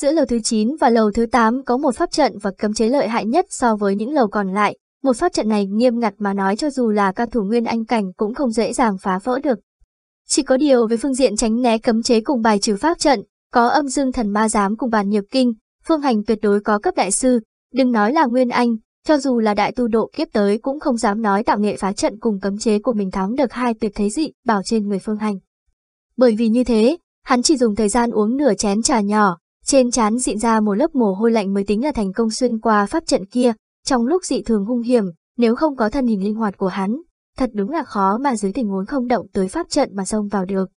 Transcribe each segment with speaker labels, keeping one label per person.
Speaker 1: Giữa lầu thứ 9 và lầu thứ 8 có một pháp trận và cấm chế lợi hại nhất so với những lầu còn lại. Một pháp trận này nghiêm ngặt mà nói cho dù là cao thủ nguyên anh cảnh cũng không dễ dàng phá vỡ được. Chỉ có điều với phương diện tránh né cấm chế cùng bài trừ pháp trận, có âm dương thần ma giám cùng bàn nhập kinh, phương hành tuyệt đối có cấp đại sư, đừng nói là nguyên anh, cho dù là đại tu độ kiếp tới cũng không dám nói tạo nghệ phá trận cùng cấm chế của mình thắng được hai tuyệt thế dị bảo trên người phương hành. Bởi vì như thế, hắn chỉ dùng thời gian uống nửa chén trà nhỏ, trên chán dịn ra một lớp mồ hôi lạnh mới tính là thành công xuyên qua pháp trận kia, trong lúc dị thường hung hiểm, nếu không có thân hình linh hoạt của hắn, thật đúng là khó mà dưới tình huống không động tới pháp trận mà xông vào được.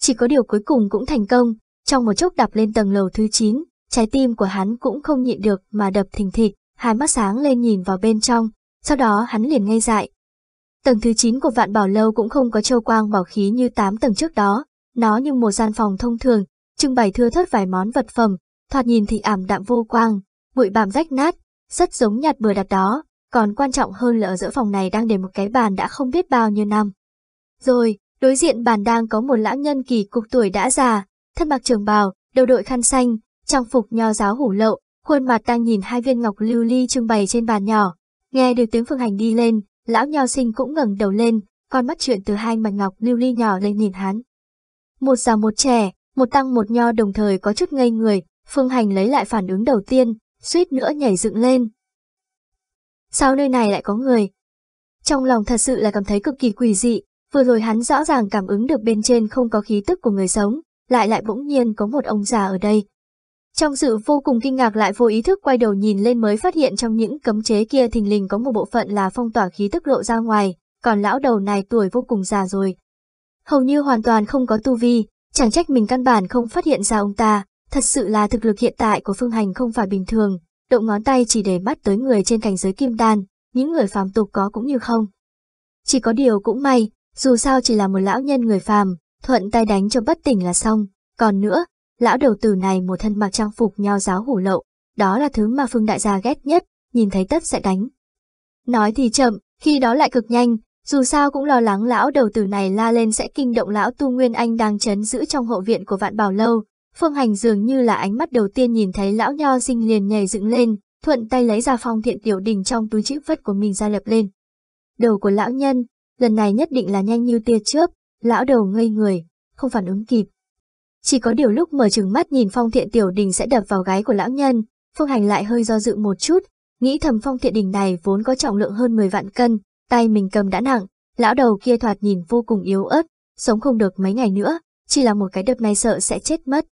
Speaker 1: Chỉ có điều cuối cùng cũng thành công, trong một chốc đạp lên tầng lầu thứ 9, trái tim của hắn cũng không nhịn được mà đập thình thịch, hai mắt sáng lên nhìn vào bên trong, sau đó hắn liền ngay dại. Tầng thứ 9 của vạn bảo lâu cũng không có châu quang bảo khí như 8 tầng trước đó, nó như một gian phòng thông thường, trưng bày thưa thớt vài món vật phẩm, thoạt nhìn thì ảm đạm vô quang, bụi bàm rách nát, rất giống nhặt bừa đặt đó, còn quan trọng hơn là ở giữa phòng này đang để một cái bàn đã không biết bao nhiêu năm. Rồi, đối diện bàn đang có một lão nhân kỳ cục tuổi đã già, thân mặc trường bào, đầu đội khăn xanh, trang phục nho giáo hủ lậu, khuôn mặt đang nhìn hai viên ngọc lưu ly trưng bày trên bàn nhỏ. Nghe được tiếng Phương Hành đi lên, lão nho sinh cũng ngẩng đầu lên, con mắt chuyện từ hai mảnh ngọc lưu ly nhỏ lên nhìn hắn. Một già một trẻ, một tăng một nho đồng thời có chút ngây người, Phương Hành lấy lại phản ứng đầu tiên, suýt nữa nhảy dựng lên. Sao nơi này lại có người? Trong lòng thật sự là cảm thấy cực kỳ quỷ dị, vừa rồi hắn rõ ràng cảm ứng được bên trên không có khí tức của người sống, lại lại bỗng nhiên có một ông già ở đây. Trong sự vô cùng kinh ngạc lại vô ý thức quay đầu nhìn lên mới phát hiện trong những cấm chế kia thình lình có một bộ phận là phong tỏa khí tức lộ ra ngoài, còn lão đầu này tuổi vô cùng già rồi. Hầu như hoàn toàn không có tu vi, Chẳng trách mình căn bản không phát hiện ra ông ta, thật sự là thực lực hiện tại của Phương Hành không phải bình thường, động ngón tay chỉ để mắt tới người trên cảnh giới kim đan, những người phàm tục có cũng như không. Chỉ có điều cũng may, dù sao chỉ là một lão nhân người phàm, thuận tay đánh cho bất tỉnh là xong, còn nữa, lão đầu tử này một thân mặc trang phục nho giáo hủ lậu, đó là thứ mà Phương Đại gia ghét nhất, nhìn thấy tất sẽ đánh. Nói thì chậm, khi đó lại cực nhanh, dù sao cũng lo lắng lão đầu tử này la lên sẽ kinh động lão Tu Nguyên Anh đang chấn giữ trong hậu viện của vạn bảo lâu. Phương Hành dường như là ánh mắt đầu tiên nhìn thấy lão nho sinh liền nhảy dựng lên, thuận tay lấy ra phong thiện tiểu đình trong túi chữ vất của mình ra lập lên. Đầu của lão nhân, lần này nhất định là nhanh như tia chớp, lão đầu ngây người, không phản ứng kịp. Chỉ có điều lúc mở trừng mắt nhìn phong thiện tiểu đình sẽ đập vào gái của lão nhân, Phương Hành lại hơi do dự một chút, nghĩ thầm phong thiện đình này vốn có trọng lượng hơn 10 vạn cân, tay mình cầm đã nặng, lão đầu kia thoạt nhìn vô cùng yếu ớt, sống không được mấy ngày nữa, chỉ là một cái đập này sợ sẽ chết mất.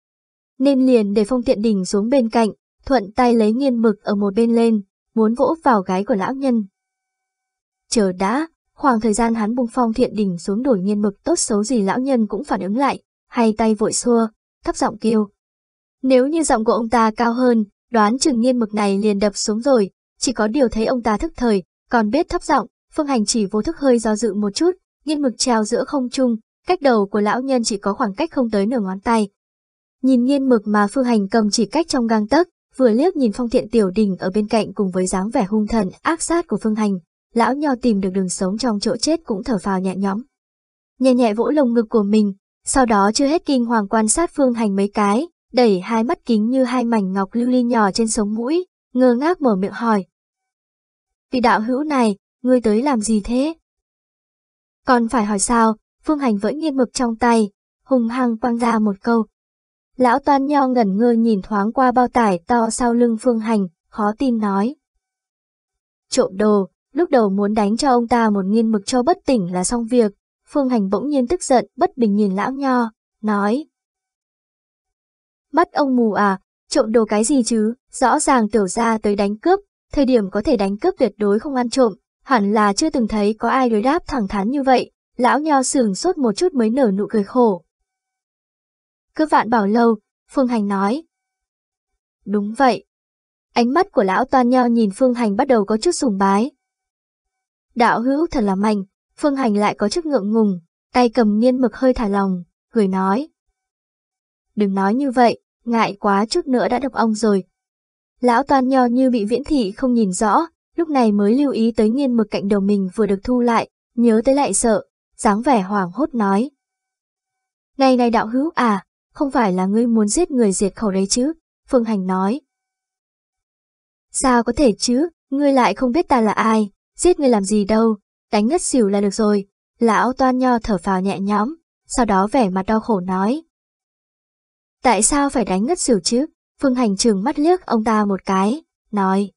Speaker 1: Nên liền để phong tiện đỉnh xuống bên cạnh, thuận tay lấy nghiên mực ở một bên lên, muốn vỗ vào gái của lão nhân. Chờ đã, khoảng thời gian hắn bung phong thiện đỉnh xuống đổi nghiên mực tốt xấu gì lão nhân cũng phản ứng lại, hay tay vội xua, thấp giọng kêu. Nếu như giọng của ông ta cao hơn, đoán chừng nghiên mực này liền đập xuống rồi, chỉ có điều thấy ông ta thức thời, còn biết thấp giọng, Phương Hành chỉ vô thức hơi do dự một chút, nghiên mực treo giữa không trung, cách đầu của lão nhân chỉ có khoảng cách không tới nửa ngón tay. Nhìn nghiên mực mà Phương Hành cầm chỉ cách trong gang tấc, vừa liếc nhìn phong thiện tiểu đình ở bên cạnh cùng với dáng vẻ hung thần ác sát của Phương Hành, lão nho tìm được đường sống trong chỗ chết cũng thở phào nhẹ nhõm. Nhẹ nhẹ vỗ lồng ngực của mình, sau đó chưa hết kinh hoàng quan sát Phương Hành mấy cái, đẩy hai mắt kính như hai mảnh ngọc lưu ly nhỏ trên sống mũi, ngơ ngác mở miệng hỏi. Vị đạo hữu này, ngươi tới làm gì thế? Còn phải hỏi sao, Phương Hành vẫn nghiêng mực trong tay, hùng hăng quăng ra một câu. Lão Toan Nho ngẩn ngơ nhìn thoáng qua bao tải to sau lưng Phương Hành, khó tin nói. Trộm đồ, lúc đầu muốn đánh cho ông ta một nghiên mực cho bất tỉnh là xong việc, Phương Hành bỗng nhiên tức giận bất bình nhìn lão Nho, nói. Bắt ông mù à, trộm đồ cái gì chứ, rõ ràng tiểu ra tới đánh cướp, thời điểm có thể đánh cướp tuyệt đối không ăn trộm, hẳn là chưa từng thấy có ai đối đáp thẳng thắn như vậy, lão nho sửng sốt một chút mới nở nụ cười khổ. Cứ vạn bảo lâu, Phương Hành nói. Đúng vậy. Ánh mắt của lão toan nho nhìn Phương Hành bắt đầu có chút sùng bái. Đạo hữu thật là mạnh, Phương Hành lại có chút ngượng ngùng, tay cầm nghiên mực hơi thả lòng, cười nói. Đừng nói như vậy, ngại quá chút nữa đã đập ông rồi. Lão toan nho như bị viễn thị không nhìn rõ, lúc này mới lưu ý tới nghiên mực cạnh đầu mình vừa được thu lại, nhớ tới lại sợ, dáng vẻ hoảng hốt nói. Này này đạo hữu à, không phải là ngươi muốn giết người diệt khẩu đấy chứ, Phương Hành nói. Sao có thể chứ, ngươi lại không biết ta là ai, giết ngươi làm gì đâu, đánh ngất xỉu là được rồi, lão toan nho thở phào nhẹ nhõm, sau đó vẻ mặt đau khổ nói. Tại sao phải đánh ngất xỉu chứ, Phương Hành trừng mắt liếc ông ta một cái, nói.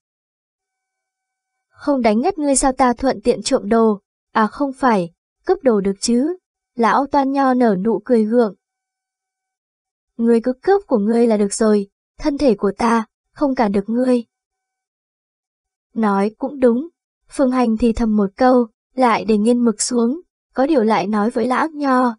Speaker 1: Không đánh ngất ngươi sao ta thuận tiện trộm đồ, à không phải, cướp đồ được chứ. Lão toan nho nở nụ cười gượng. Ngươi cứ cướp của ngươi là được rồi, thân thể của ta, không cản được ngươi. Nói cũng đúng, Phương Hành thì thầm một câu, lại để nghiên mực xuống, có điều lại nói với lão nho.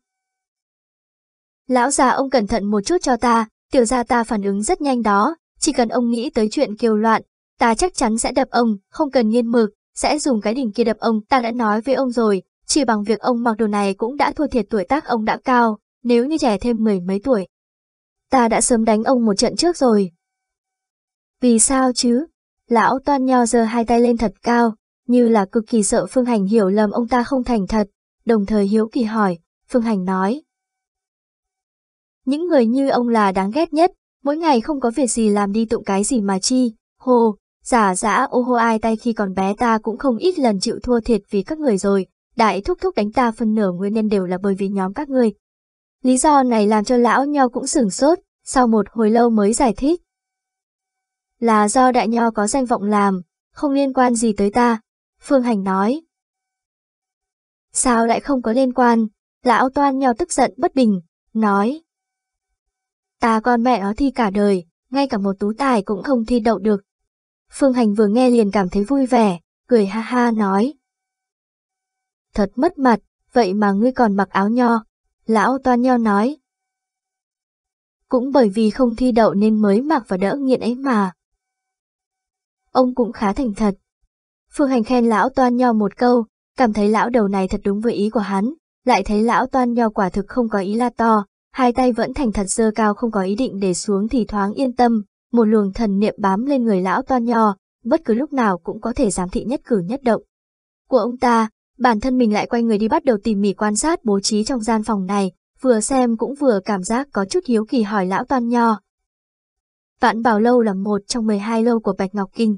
Speaker 1: Lão già ông cẩn thận một chút cho ta, tiểu gia ta phản ứng rất nhanh đó, chỉ cần ông nghĩ tới chuyện kiều loạn, Ta chắc chắn sẽ đập ông, không cần nghiên mực, sẽ dùng cái đỉnh kia đập ông. Ta đã nói với ông rồi, chỉ bằng việc ông mặc đồ này cũng đã thua thiệt tuổi tác ông đã cao, nếu như trẻ thêm mười mấy tuổi. Ta đã sớm đánh ông một trận trước rồi. Vì sao chứ? Lão toan nho giơ hai tay lên thật cao, như là cực kỳ sợ Phương Hành hiểu lầm ông ta không thành thật, đồng thời hiếu kỳ hỏi, Phương Hành nói. Những người như ông là đáng ghét nhất, mỗi ngày không có việc gì làm đi tụng cái gì mà chi, hồ, Giả dã ô hô ai tay khi còn bé ta cũng không ít lần chịu thua thiệt vì các người rồi, đại thúc thúc đánh ta phân nửa nguyên nhân đều là bởi vì nhóm các người. Lý do này làm cho lão nho cũng sửng sốt, sau một hồi lâu mới giải thích. Là do đại nho có danh vọng làm, không liên quan gì tới ta, Phương Hành nói. Sao lại không có liên quan, lão toan nho tức giận bất bình, nói. Ta con mẹ nó thi cả đời, ngay cả một tú tài cũng không thi đậu được, Phương Hành vừa nghe liền cảm thấy vui vẻ, cười ha ha nói. Thật mất mặt, vậy mà ngươi còn mặc áo nho, lão toan nho nói. Cũng bởi vì không thi đậu nên mới mặc và đỡ nghiện ấy mà. Ông cũng khá thành thật. Phương Hành khen lão toan nho một câu, cảm thấy lão đầu này thật đúng với ý của hắn, lại thấy lão toan nho quả thực không có ý la to, hai tay vẫn thành thật dơ cao không có ý định để xuống thì thoáng yên tâm, một luồng thần niệm bám lên người lão toan nho, bất cứ lúc nào cũng có thể giám thị nhất cử nhất động. Của ông ta, bản thân mình lại quay người đi bắt đầu tỉ mỉ quan sát bố trí trong gian phòng này, vừa xem cũng vừa cảm giác có chút hiếu kỳ hỏi lão toan nho. Vạn Bảo Lâu là một trong 12 lâu của Bạch Ngọc Kinh.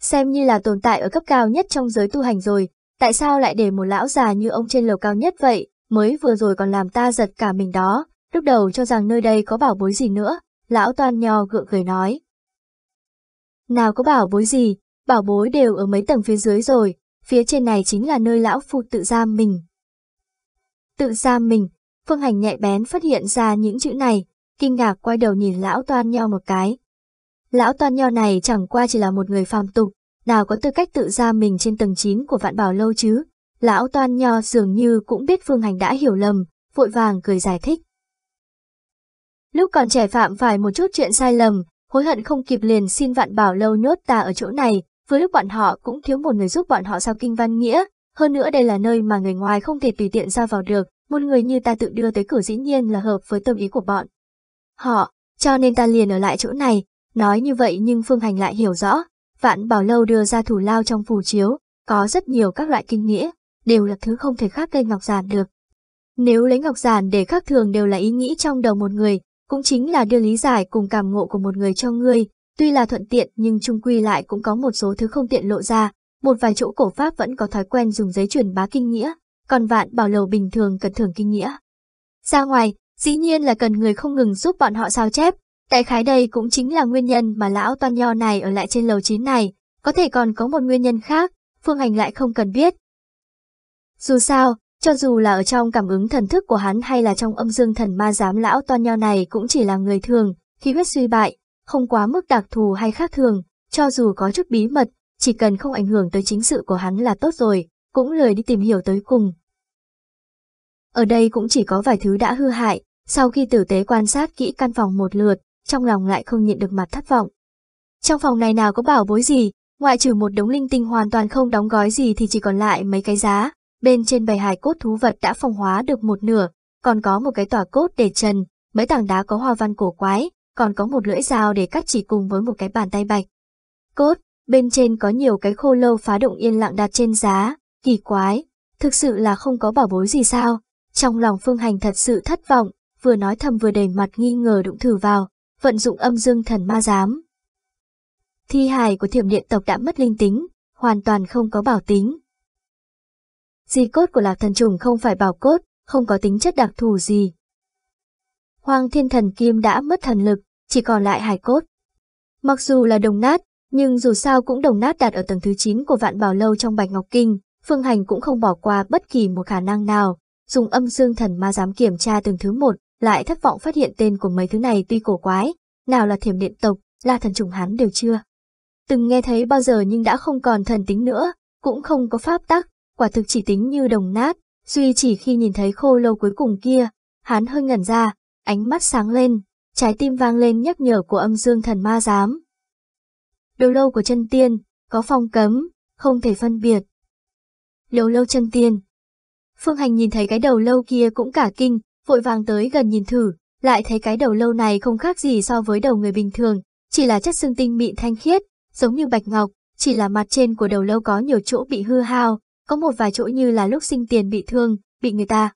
Speaker 1: Xem như là tồn tại ở cấp cao nhất trong giới tu hành rồi, tại sao lại để một lão già như ông trên lầu cao nhất vậy, mới vừa rồi còn làm ta giật cả mình đó, lúc đầu cho rằng nơi đây có bảo bối gì nữa, lão toan nho gượng cười nói. Nào có bảo bối gì, bảo bối đều ở mấy tầng phía dưới rồi, phía trên này chính là nơi lão phu tự giam mình. Tự giam mình, phương hành nhạy bén phát hiện ra những chữ này, kinh ngạc quay đầu nhìn lão toan nho một cái. Lão toan nho này chẳng qua chỉ là một người phàm tục, nào có tư cách tự giam mình trên tầng 9 của vạn bảo lâu chứ. Lão toan nho dường như cũng biết phương hành đã hiểu lầm, vội vàng cười giải thích. Lúc còn trẻ phạm phải một chút chuyện sai lầm, hối hận không kịp liền xin vạn bảo lâu nhốt ta ở chỗ này, với lúc bọn họ cũng thiếu một người giúp bọn họ sao kinh văn nghĩa, hơn nữa đây là nơi mà người ngoài không thể tùy tiện ra vào được, một người như ta tự đưa tới cửa dĩ nhiên là hợp với tâm ý của bọn. Họ, cho nên ta liền ở lại chỗ này, nói như vậy nhưng Phương Hành lại hiểu rõ, vạn bảo lâu đưa ra thủ lao trong phù chiếu, có rất nhiều các loại kinh nghĩa, đều là thứ không thể khác cây ngọc giản được. Nếu lấy ngọc giản để khác thường đều là ý nghĩ trong đầu một người, cũng chính là đưa lý giải cùng cảm ngộ của một người cho ngươi, tuy là thuận tiện nhưng trung quy lại cũng có một số thứ không tiện lộ ra, một vài chỗ cổ pháp vẫn có thói quen dùng giấy truyền bá kinh nghĩa, còn vạn bảo lầu bình thường cần thưởng kinh nghĩa. Ra ngoài, dĩ nhiên là cần người không ngừng giúp bọn họ sao chép, tại khái đây cũng chính là nguyên nhân mà lão toan nho này ở lại trên lầu chín này, có thể còn có một nguyên nhân khác, phương hành lại không cần biết. Dù sao, cho dù là ở trong cảm ứng thần thức của hắn hay là trong âm dương thần ma giám lão toan nho này cũng chỉ là người thường, khí huyết suy bại, không quá mức đặc thù hay khác thường, cho dù có chút bí mật, chỉ cần không ảnh hưởng tới chính sự của hắn là tốt rồi, cũng lười đi tìm hiểu tới cùng. Ở đây cũng chỉ có vài thứ đã hư hại, sau khi tử tế quan sát kỹ căn phòng một lượt, trong lòng lại không nhịn được mặt thất vọng. Trong phòng này nào có bảo bối gì, ngoại trừ một đống linh tinh hoàn toàn không đóng gói gì thì chỉ còn lại mấy cái giá, bên trên bày hài cốt thú vật đã phong hóa được một nửa, còn có một cái tòa cốt để trần, mấy tảng đá có hoa văn cổ quái, còn có một lưỡi dao để cắt chỉ cùng với một cái bàn tay bạch. Cốt, bên trên có nhiều cái khô lâu phá động yên lặng đặt trên giá, kỳ quái, thực sự là không có bảo bối gì sao. Trong lòng phương hành thật sự thất vọng, vừa nói thầm vừa đầy mặt nghi ngờ đụng thử vào, vận dụng âm dương thần ma giám. Thi hài của thiểm điện tộc đã mất linh tính, hoàn toàn không có bảo tính, Di cốt của lạc thần trùng không phải bảo cốt, không có tính chất đặc thù gì. Hoàng thiên thần kim đã mất thần lực, chỉ còn lại hải cốt. Mặc dù là đồng nát, nhưng dù sao cũng đồng nát đạt ở tầng thứ 9 của vạn bảo lâu trong Bạch Ngọc Kinh, Phương Hành cũng không bỏ qua bất kỳ một khả năng nào, dùng âm dương thần ma dám kiểm tra từng thứ một, lại thất vọng phát hiện tên của mấy thứ này tuy cổ quái, nào là thiểm điện tộc, là thần trùng hắn đều chưa. Từng nghe thấy bao giờ nhưng đã không còn thần tính nữa, cũng không có pháp tắc, quả thực chỉ tính như đồng nát, duy chỉ khi nhìn thấy khô lâu cuối cùng kia, hắn hơi ngẩn ra, ánh mắt sáng lên, trái tim vang lên nhắc nhở của âm dương thần ma giám. Đầu lâu của chân tiên, có phong cấm, không thể phân biệt. Đầu lâu chân tiên Phương Hành nhìn thấy cái đầu lâu kia cũng cả kinh, vội vàng tới gần nhìn thử, lại thấy cái đầu lâu này không khác gì so với đầu người bình thường, chỉ là chất xương tinh mịn thanh khiết, giống như bạch ngọc, chỉ là mặt trên của đầu lâu có nhiều chỗ bị hư hao, có một vài chỗ như là lúc sinh tiền bị thương, bị người ta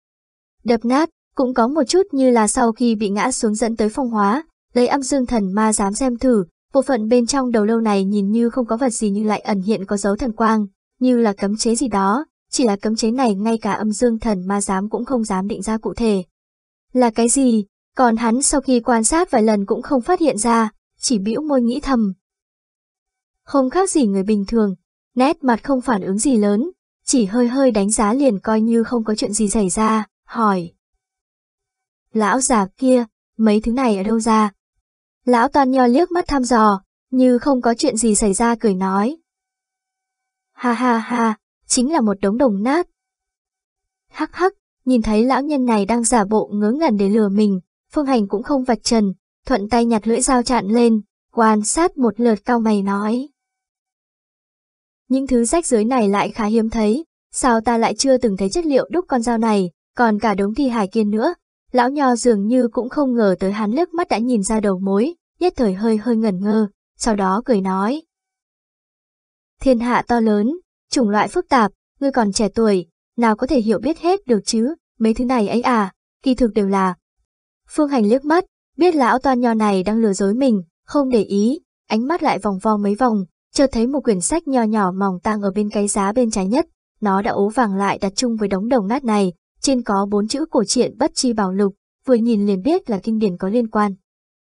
Speaker 1: đập nát, cũng có một chút như là sau khi bị ngã xuống dẫn tới phong hóa, lấy âm dương thần ma dám xem thử, bộ phận bên trong đầu lâu này nhìn như không có vật gì nhưng lại ẩn hiện có dấu thần quang, như là cấm chế gì đó, chỉ là cấm chế này ngay cả âm dương thần ma dám cũng không dám định ra cụ thể. Là cái gì? Còn hắn sau khi quan sát vài lần cũng không phát hiện ra, chỉ bĩu môi nghĩ thầm. Không khác gì người bình thường, nét mặt không phản ứng gì lớn, chỉ hơi hơi đánh giá liền coi như không có chuyện gì xảy ra, hỏi. Lão già kia, mấy thứ này ở đâu ra? Lão toàn nho liếc mắt thăm dò, như không có chuyện gì xảy ra cười nói. Ha ha ha, chính là một đống đồng nát. Hắc hắc, nhìn thấy lão nhân này đang giả bộ ngớ ngẩn để lừa mình, phương hành cũng không vạch trần, thuận tay nhặt lưỡi dao chặn lên, quan sát một lượt cao mày nói. Những thứ rách dưới này lại khá hiếm thấy, sao ta lại chưa từng thấy chất liệu đúc con dao này, còn cả đống thi hải kiên nữa. Lão Nho dường như cũng không ngờ tới hắn lướt mắt đã nhìn ra đầu mối, nhất thời hơi hơi ngẩn ngơ, sau đó cười nói. Thiên hạ to lớn, chủng loại phức tạp, ngươi còn trẻ tuổi, nào có thể hiểu biết hết được chứ, mấy thứ này ấy à, kỳ thực đều là. Phương Hành lướt mắt, biết lão toan nho này đang lừa dối mình, không để ý, ánh mắt lại vòng vo mấy vòng, Chợt thấy một quyển sách nho nhỏ mỏng tang ở bên cái giá bên trái nhất, nó đã ố vàng lại đặt chung với đống đồng nát này, trên có bốn chữ cổ truyện bất chi bảo lục, vừa nhìn liền biết là kinh điển có liên quan.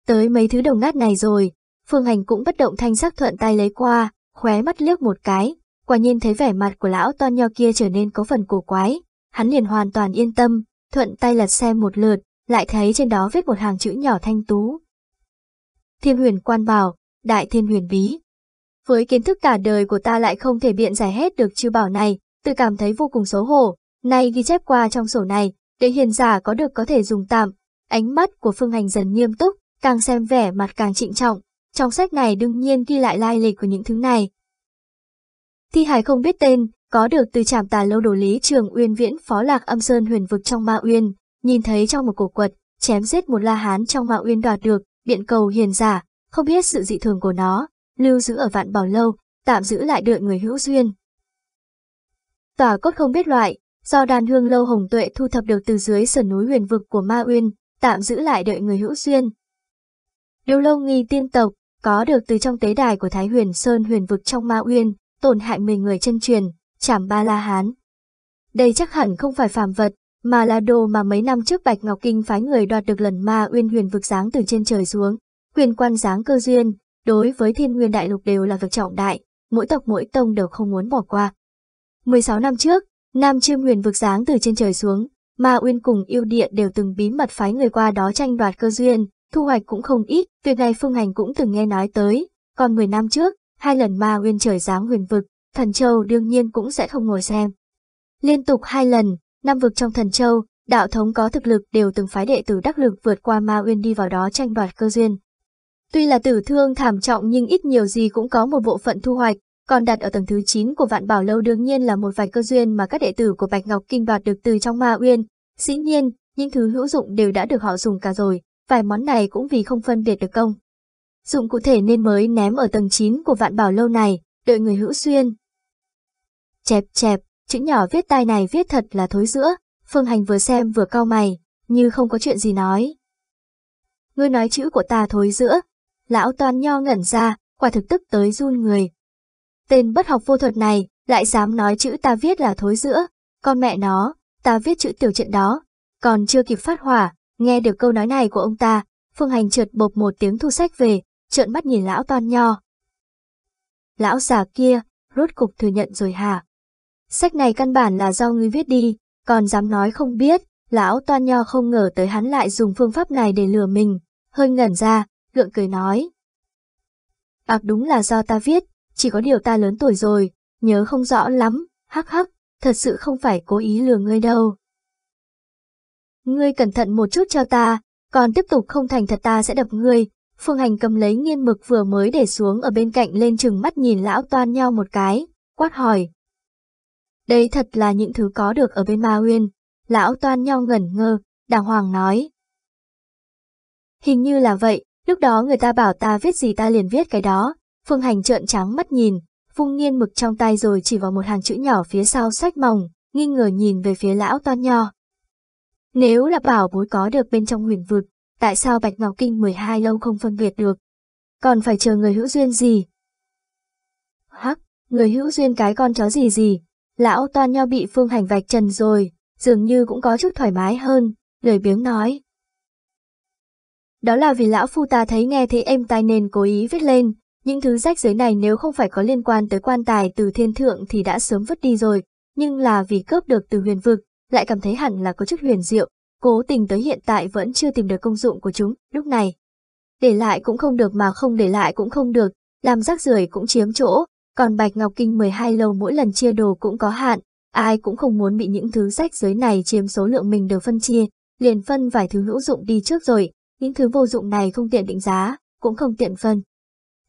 Speaker 1: Tới mấy thứ đồng nát này rồi, Phương Hành cũng bất động thanh sắc thuận tay lấy qua, khóe mắt liếc một cái, quả nhiên thấy vẻ mặt của lão to nho kia trở nên có phần cổ quái, hắn liền hoàn toàn yên tâm, thuận tay lật xem một lượt, lại thấy trên đó viết một hàng chữ nhỏ thanh tú. Thiên huyền quan bảo, đại thiên huyền bí với kiến thức cả đời của ta lại không thể biện giải hết được chư bảo này, tự cảm thấy vô cùng xấu hổ. Nay ghi chép qua trong sổ này, để hiền giả có được có thể dùng tạm. Ánh mắt của Phương Hành dần nghiêm túc, càng xem vẻ mặt càng trịnh trọng. Trong sách này đương nhiên ghi lại lai lịch của những thứ này. Thi hải không biết tên, có được từ trảm tà lâu đồ lý trường uyên viễn phó lạc âm sơn huyền vực trong ma uyên, nhìn thấy trong một cổ quật, chém giết một la hán trong ma uyên đoạt được, biện cầu hiền giả, không biết sự dị thường của nó, lưu giữ ở vạn bảo lâu, tạm giữ lại đợi người hữu duyên. Tòa cốt không biết loại, do đàn hương lâu hồng tuệ thu thập được từ dưới sườn núi huyền vực của Ma Uyên, tạm giữ lại đợi người hữu duyên. Điều lâu nghi tiên tộc, có được từ trong tế đài của Thái Huyền Sơn huyền vực trong Ma Uyên, tổn hại 10 người chân truyền, chảm ba la hán. Đây chắc hẳn không phải phàm vật, mà là đồ mà mấy năm trước Bạch Ngọc Kinh phái người đoạt được lần Ma Uyên huyền vực giáng từ trên trời xuống, quyền quan giáng cơ duyên, đối với thiên nguyên đại lục đều là việc trọng đại, mỗi tộc mỗi tông đều không muốn bỏ qua. 16 năm trước, Nam Chiêm nguyên vực dáng từ trên trời xuống, mà Uyên cùng yêu địa đều từng bí mật phái người qua đó tranh đoạt cơ duyên, thu hoạch cũng không ít, việc này Phương Hành cũng từng nghe nói tới. Còn 10 năm trước, hai lần ma Uyên trời giáng huyền vực, Thần Châu đương nhiên cũng sẽ không ngồi xem. Liên tục hai lần, năm vực trong Thần Châu, đạo thống có thực lực đều từng phái đệ tử đắc lực vượt qua ma Uyên đi vào đó tranh đoạt cơ duyên. Tuy là tử thương thảm trọng nhưng ít nhiều gì cũng có một bộ phận thu hoạch, còn đặt ở tầng thứ 9 của vạn bảo lâu đương nhiên là một vài cơ duyên mà các đệ tử của Bạch Ngọc Kinh đoạt được từ trong ma uyên. Dĩ nhiên, những thứ hữu dụng đều đã được họ dùng cả rồi, vài món này cũng vì không phân biệt được công. Dụng cụ thể nên mới ném ở tầng 9 của vạn bảo lâu này, đợi người hữu xuyên. Chẹp chẹp, chữ nhỏ viết tai này viết thật là thối giữa, Phương Hành vừa xem vừa cau mày, như không có chuyện gì nói. Ngươi nói chữ của ta thối giữa, lão toan nho ngẩn ra, quả thực tức tới run người. Tên bất học vô thuật này, lại dám nói chữ ta viết là thối giữa, con mẹ nó, ta viết chữ tiểu trận đó. Còn chưa kịp phát hỏa, nghe được câu nói này của ông ta, Phương Hành trượt bộp một tiếng thu sách về, trợn mắt nhìn lão toan nho. Lão già kia, rốt cục thừa nhận rồi hả? Sách này căn bản là do ngươi viết đi, còn dám nói không biết, lão toan nho không ngờ tới hắn lại dùng phương pháp này để lừa mình, hơi ngẩn ra, gượng cười nói. Bạc đúng là do ta viết, chỉ có điều ta lớn tuổi rồi, nhớ không rõ lắm, hắc hắc, thật sự không phải cố ý lừa ngươi đâu. Ngươi cẩn thận một chút cho ta, còn tiếp tục không thành thật ta sẽ đập ngươi. Phương Hành cầm lấy nghiên mực vừa mới để xuống ở bên cạnh lên chừng mắt nhìn lão toan nhau một cái, quát hỏi. Đây thật là những thứ có được ở bên ma uyên, lão toan nhau ngẩn ngơ, đàng hoàng nói. Hình như là vậy, Lúc đó người ta bảo ta viết gì ta liền viết cái đó. Phương Hành trợn trắng mắt nhìn, vung nghiên mực trong tay rồi chỉ vào một hàng chữ nhỏ phía sau sách mỏng, nghi ngờ nhìn về phía lão toan nho. Nếu là bảo bối có được bên trong huyền vực, tại sao Bạch Ngọc Kinh 12 lâu không phân biệt được? Còn phải chờ người hữu duyên gì? Hắc, người hữu duyên cái con chó gì gì? Lão toan nho bị phương hành vạch trần rồi, dường như cũng có chút thoải mái hơn, lời biếng nói. Đó là vì lão phu ta thấy nghe thấy êm tai nên cố ý viết lên, những thứ rách dưới này nếu không phải có liên quan tới quan tài từ thiên thượng thì đã sớm vứt đi rồi, nhưng là vì cướp được từ huyền vực, lại cảm thấy hẳn là có chức huyền diệu, cố tình tới hiện tại vẫn chưa tìm được công dụng của chúng, lúc này. Để lại cũng không được mà không để lại cũng không được, làm rác rưởi cũng chiếm chỗ, còn Bạch Ngọc Kinh 12 lâu mỗi lần chia đồ cũng có hạn, ai cũng không muốn bị những thứ rách dưới này chiếm số lượng mình được phân chia, liền phân vài thứ hữu dụng đi trước rồi, những thứ vô dụng này không tiện định giá, cũng không tiện phân.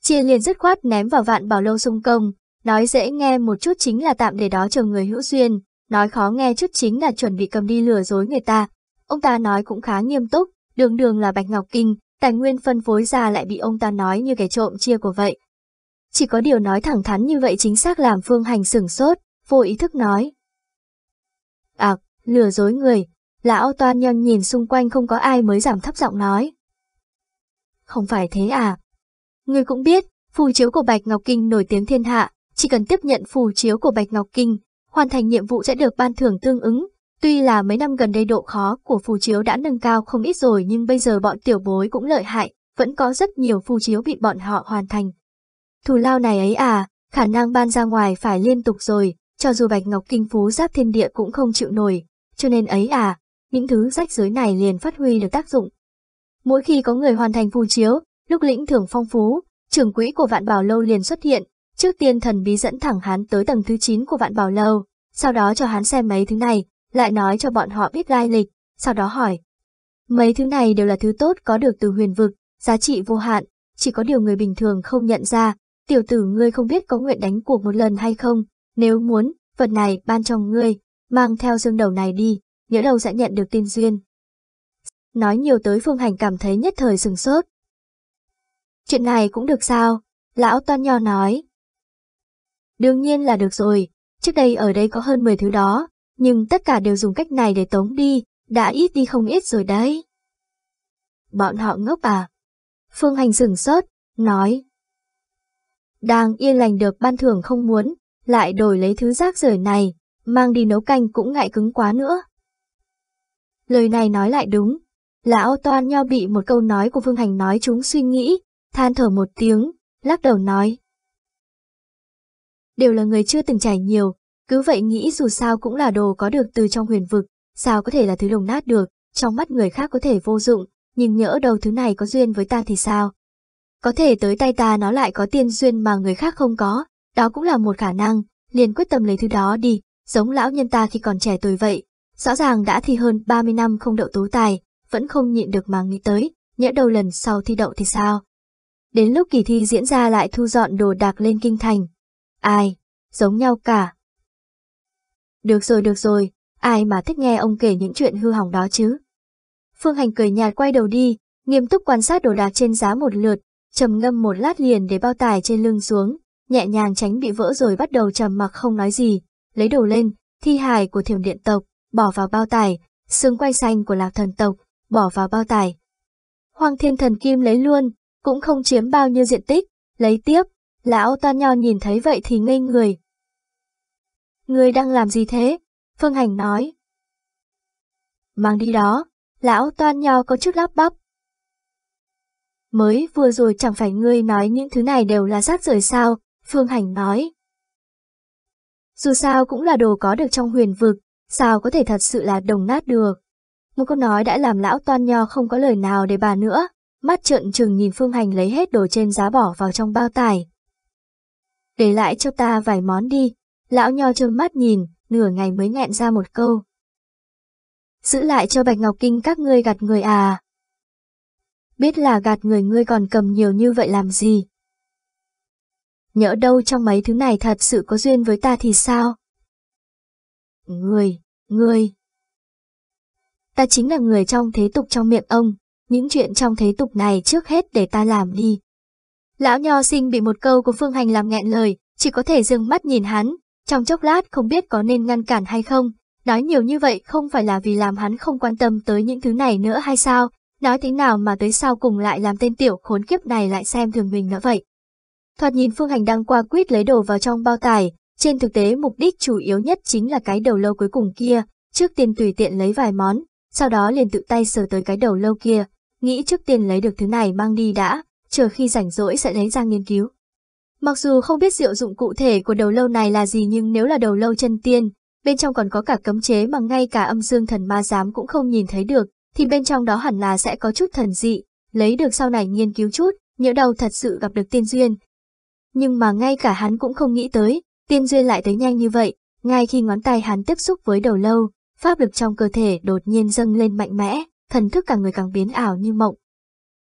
Speaker 1: Chia liền dứt khoát ném vào vạn bảo lâu sung công, nói dễ nghe một chút chính là tạm để đó chờ người hữu duyên, nói khó nghe chút chính là chuẩn bị cầm đi lừa dối người ta. Ông ta nói cũng khá nghiêm túc, đường đường là Bạch Ngọc Kinh, tài nguyên phân phối ra lại bị ông ta nói như kẻ trộm chia của vậy. Chỉ có điều nói thẳng thắn như vậy chính xác làm phương hành sửng sốt, vô ý thức nói. À, lừa dối người, Lão toan nhân nhìn xung quanh không có ai mới giảm thấp giọng nói. Không phải thế à? người cũng biết, phù chiếu của Bạch Ngọc Kinh nổi tiếng thiên hạ, chỉ cần tiếp nhận phù chiếu của Bạch Ngọc Kinh, hoàn thành nhiệm vụ sẽ được ban thưởng tương ứng. Tuy là mấy năm gần đây độ khó của phù chiếu đã nâng cao không ít rồi nhưng bây giờ bọn tiểu bối cũng lợi hại, vẫn có rất nhiều phù chiếu bị bọn họ hoàn thành. Thù lao này ấy à, khả năng ban ra ngoài phải liên tục rồi, cho dù Bạch Ngọc Kinh Phú giáp thiên địa cũng không chịu nổi, cho nên ấy à, những thứ rách dưới này liền phát huy được tác dụng. Mỗi khi có người hoàn thành phù chiếu, lúc lĩnh thưởng phong phú, trưởng quỹ của vạn bảo lâu liền xuất hiện, trước tiên thần bí dẫn thẳng hắn tới tầng thứ 9 của vạn bảo lâu, sau đó cho hắn xem mấy thứ này, lại nói cho bọn họ biết lai lịch, sau đó hỏi. Mấy thứ này đều là thứ tốt có được từ huyền vực, giá trị vô hạn, chỉ có điều người bình thường không nhận ra, tiểu tử ngươi không biết có nguyện đánh cuộc một lần hay không, nếu muốn, vật này ban cho ngươi, mang theo dương đầu này đi nhớ đâu sẽ nhận được tin duyên. Nói nhiều tới Phương Hành cảm thấy nhất thời sừng sốt. Chuyện này cũng được sao? Lão Toan Nho nói. Đương nhiên là được rồi, trước đây ở đây có hơn 10 thứ đó, nhưng tất cả đều dùng cách này để tống đi, đã ít đi không ít rồi đấy. Bọn họ ngốc à? Phương Hành sừng sốt, nói. Đang yên lành được ban thưởng không muốn, lại đổi lấy thứ rác rưởi này, mang đi nấu canh cũng ngại cứng quá nữa. Lời này nói lại đúng, lão toan nho bị một câu nói của Vương Hành nói chúng suy nghĩ, than thở một tiếng, lắc đầu nói. Đều là người chưa từng trải nhiều, cứ vậy nghĩ dù sao cũng là đồ có được từ trong huyền vực, sao có thể là thứ lồng nát được, trong mắt người khác có thể vô dụng, nhưng nhỡ đầu thứ này có duyên với ta thì sao? Có thể tới tay ta nó lại có tiên duyên mà người khác không có, đó cũng là một khả năng, liền quyết tâm lấy thứ đó đi, giống lão nhân ta khi còn trẻ tuổi vậy, Rõ ràng đã thi hơn 30 năm không đậu tú tài, vẫn không nhịn được mà nghĩ tới, nhỡ đầu lần sau thi đậu thì sao? Đến lúc kỳ thi diễn ra lại thu dọn đồ đạc lên kinh thành. Ai? Giống nhau cả. Được rồi được rồi, ai mà thích nghe ông kể những chuyện hư hỏng đó chứ? Phương Hành cười nhạt quay đầu đi, nghiêm túc quan sát đồ đạc trên giá một lượt, trầm ngâm một lát liền để bao tải trên lưng xuống, nhẹ nhàng tránh bị vỡ rồi bắt đầu trầm mặc không nói gì, lấy đồ lên, thi hài của thiểm điện tộc, bỏ vào bao tải, xương quay xanh của lạc thần tộc, bỏ vào bao tải. Hoàng thiên thần kim lấy luôn, cũng không chiếm bao nhiêu diện tích, lấy tiếp, lão toan nho nhìn thấy vậy thì ngây người. Người đang làm gì thế? Phương Hành nói. Mang đi đó, lão toan nho có chút lắp bắp. Mới vừa rồi chẳng phải ngươi nói những thứ này đều là rác rưởi sao, Phương Hành nói. Dù sao cũng là đồ có được trong huyền vực, sao có thể thật sự là đồng nát được. Một câu nói đã làm lão toan nho không có lời nào để bà nữa, mắt trợn trừng nhìn Phương Hành lấy hết đồ trên giá bỏ vào trong bao tải. Để lại cho ta vài món đi, lão nho trơm mắt nhìn, nửa ngày mới nghẹn ra một câu. Giữ lại cho Bạch Ngọc Kinh các ngươi gạt người à. Biết là gạt người ngươi còn cầm nhiều như vậy làm gì? Nhỡ đâu trong mấy thứ này thật sự có duyên với ta thì sao? người người Ta chính là người trong thế tục trong miệng ông, những chuyện trong thế tục này trước hết để ta làm đi. Lão nho sinh bị một câu của Phương Hành làm nghẹn lời, chỉ có thể dừng mắt nhìn hắn, trong chốc lát không biết có nên ngăn cản hay không. Nói nhiều như vậy không phải là vì làm hắn không quan tâm tới những thứ này nữa hay sao, nói thế nào mà tới sau cùng lại làm tên tiểu khốn kiếp này lại xem thường mình nữa vậy. Thoạt nhìn Phương Hành đang qua quýt lấy đồ vào trong bao tải, trên thực tế mục đích chủ yếu nhất chính là cái đầu lâu cuối cùng kia, trước tiên tùy tiện lấy vài món, sau đó liền tự tay sờ tới cái đầu lâu kia, nghĩ trước tiên lấy được thứ này mang đi đã, chờ khi rảnh rỗi sẽ lấy ra nghiên cứu. Mặc dù không biết diệu dụng cụ thể của đầu lâu này là gì nhưng nếu là đầu lâu chân tiên, bên trong còn có cả cấm chế mà ngay cả âm dương thần ma giám cũng không nhìn thấy được, thì bên trong đó hẳn là sẽ có chút thần dị, lấy được sau này nghiên cứu chút, nhỡ đầu thật sự gặp được tiên duyên. Nhưng mà ngay cả hắn cũng không nghĩ tới, Tiên duyên lại tới nhanh như vậy, ngay khi ngón tay hắn tiếp xúc với đầu lâu, pháp lực trong cơ thể đột nhiên dâng lên mạnh mẽ, thần thức cả người càng biến ảo như mộng.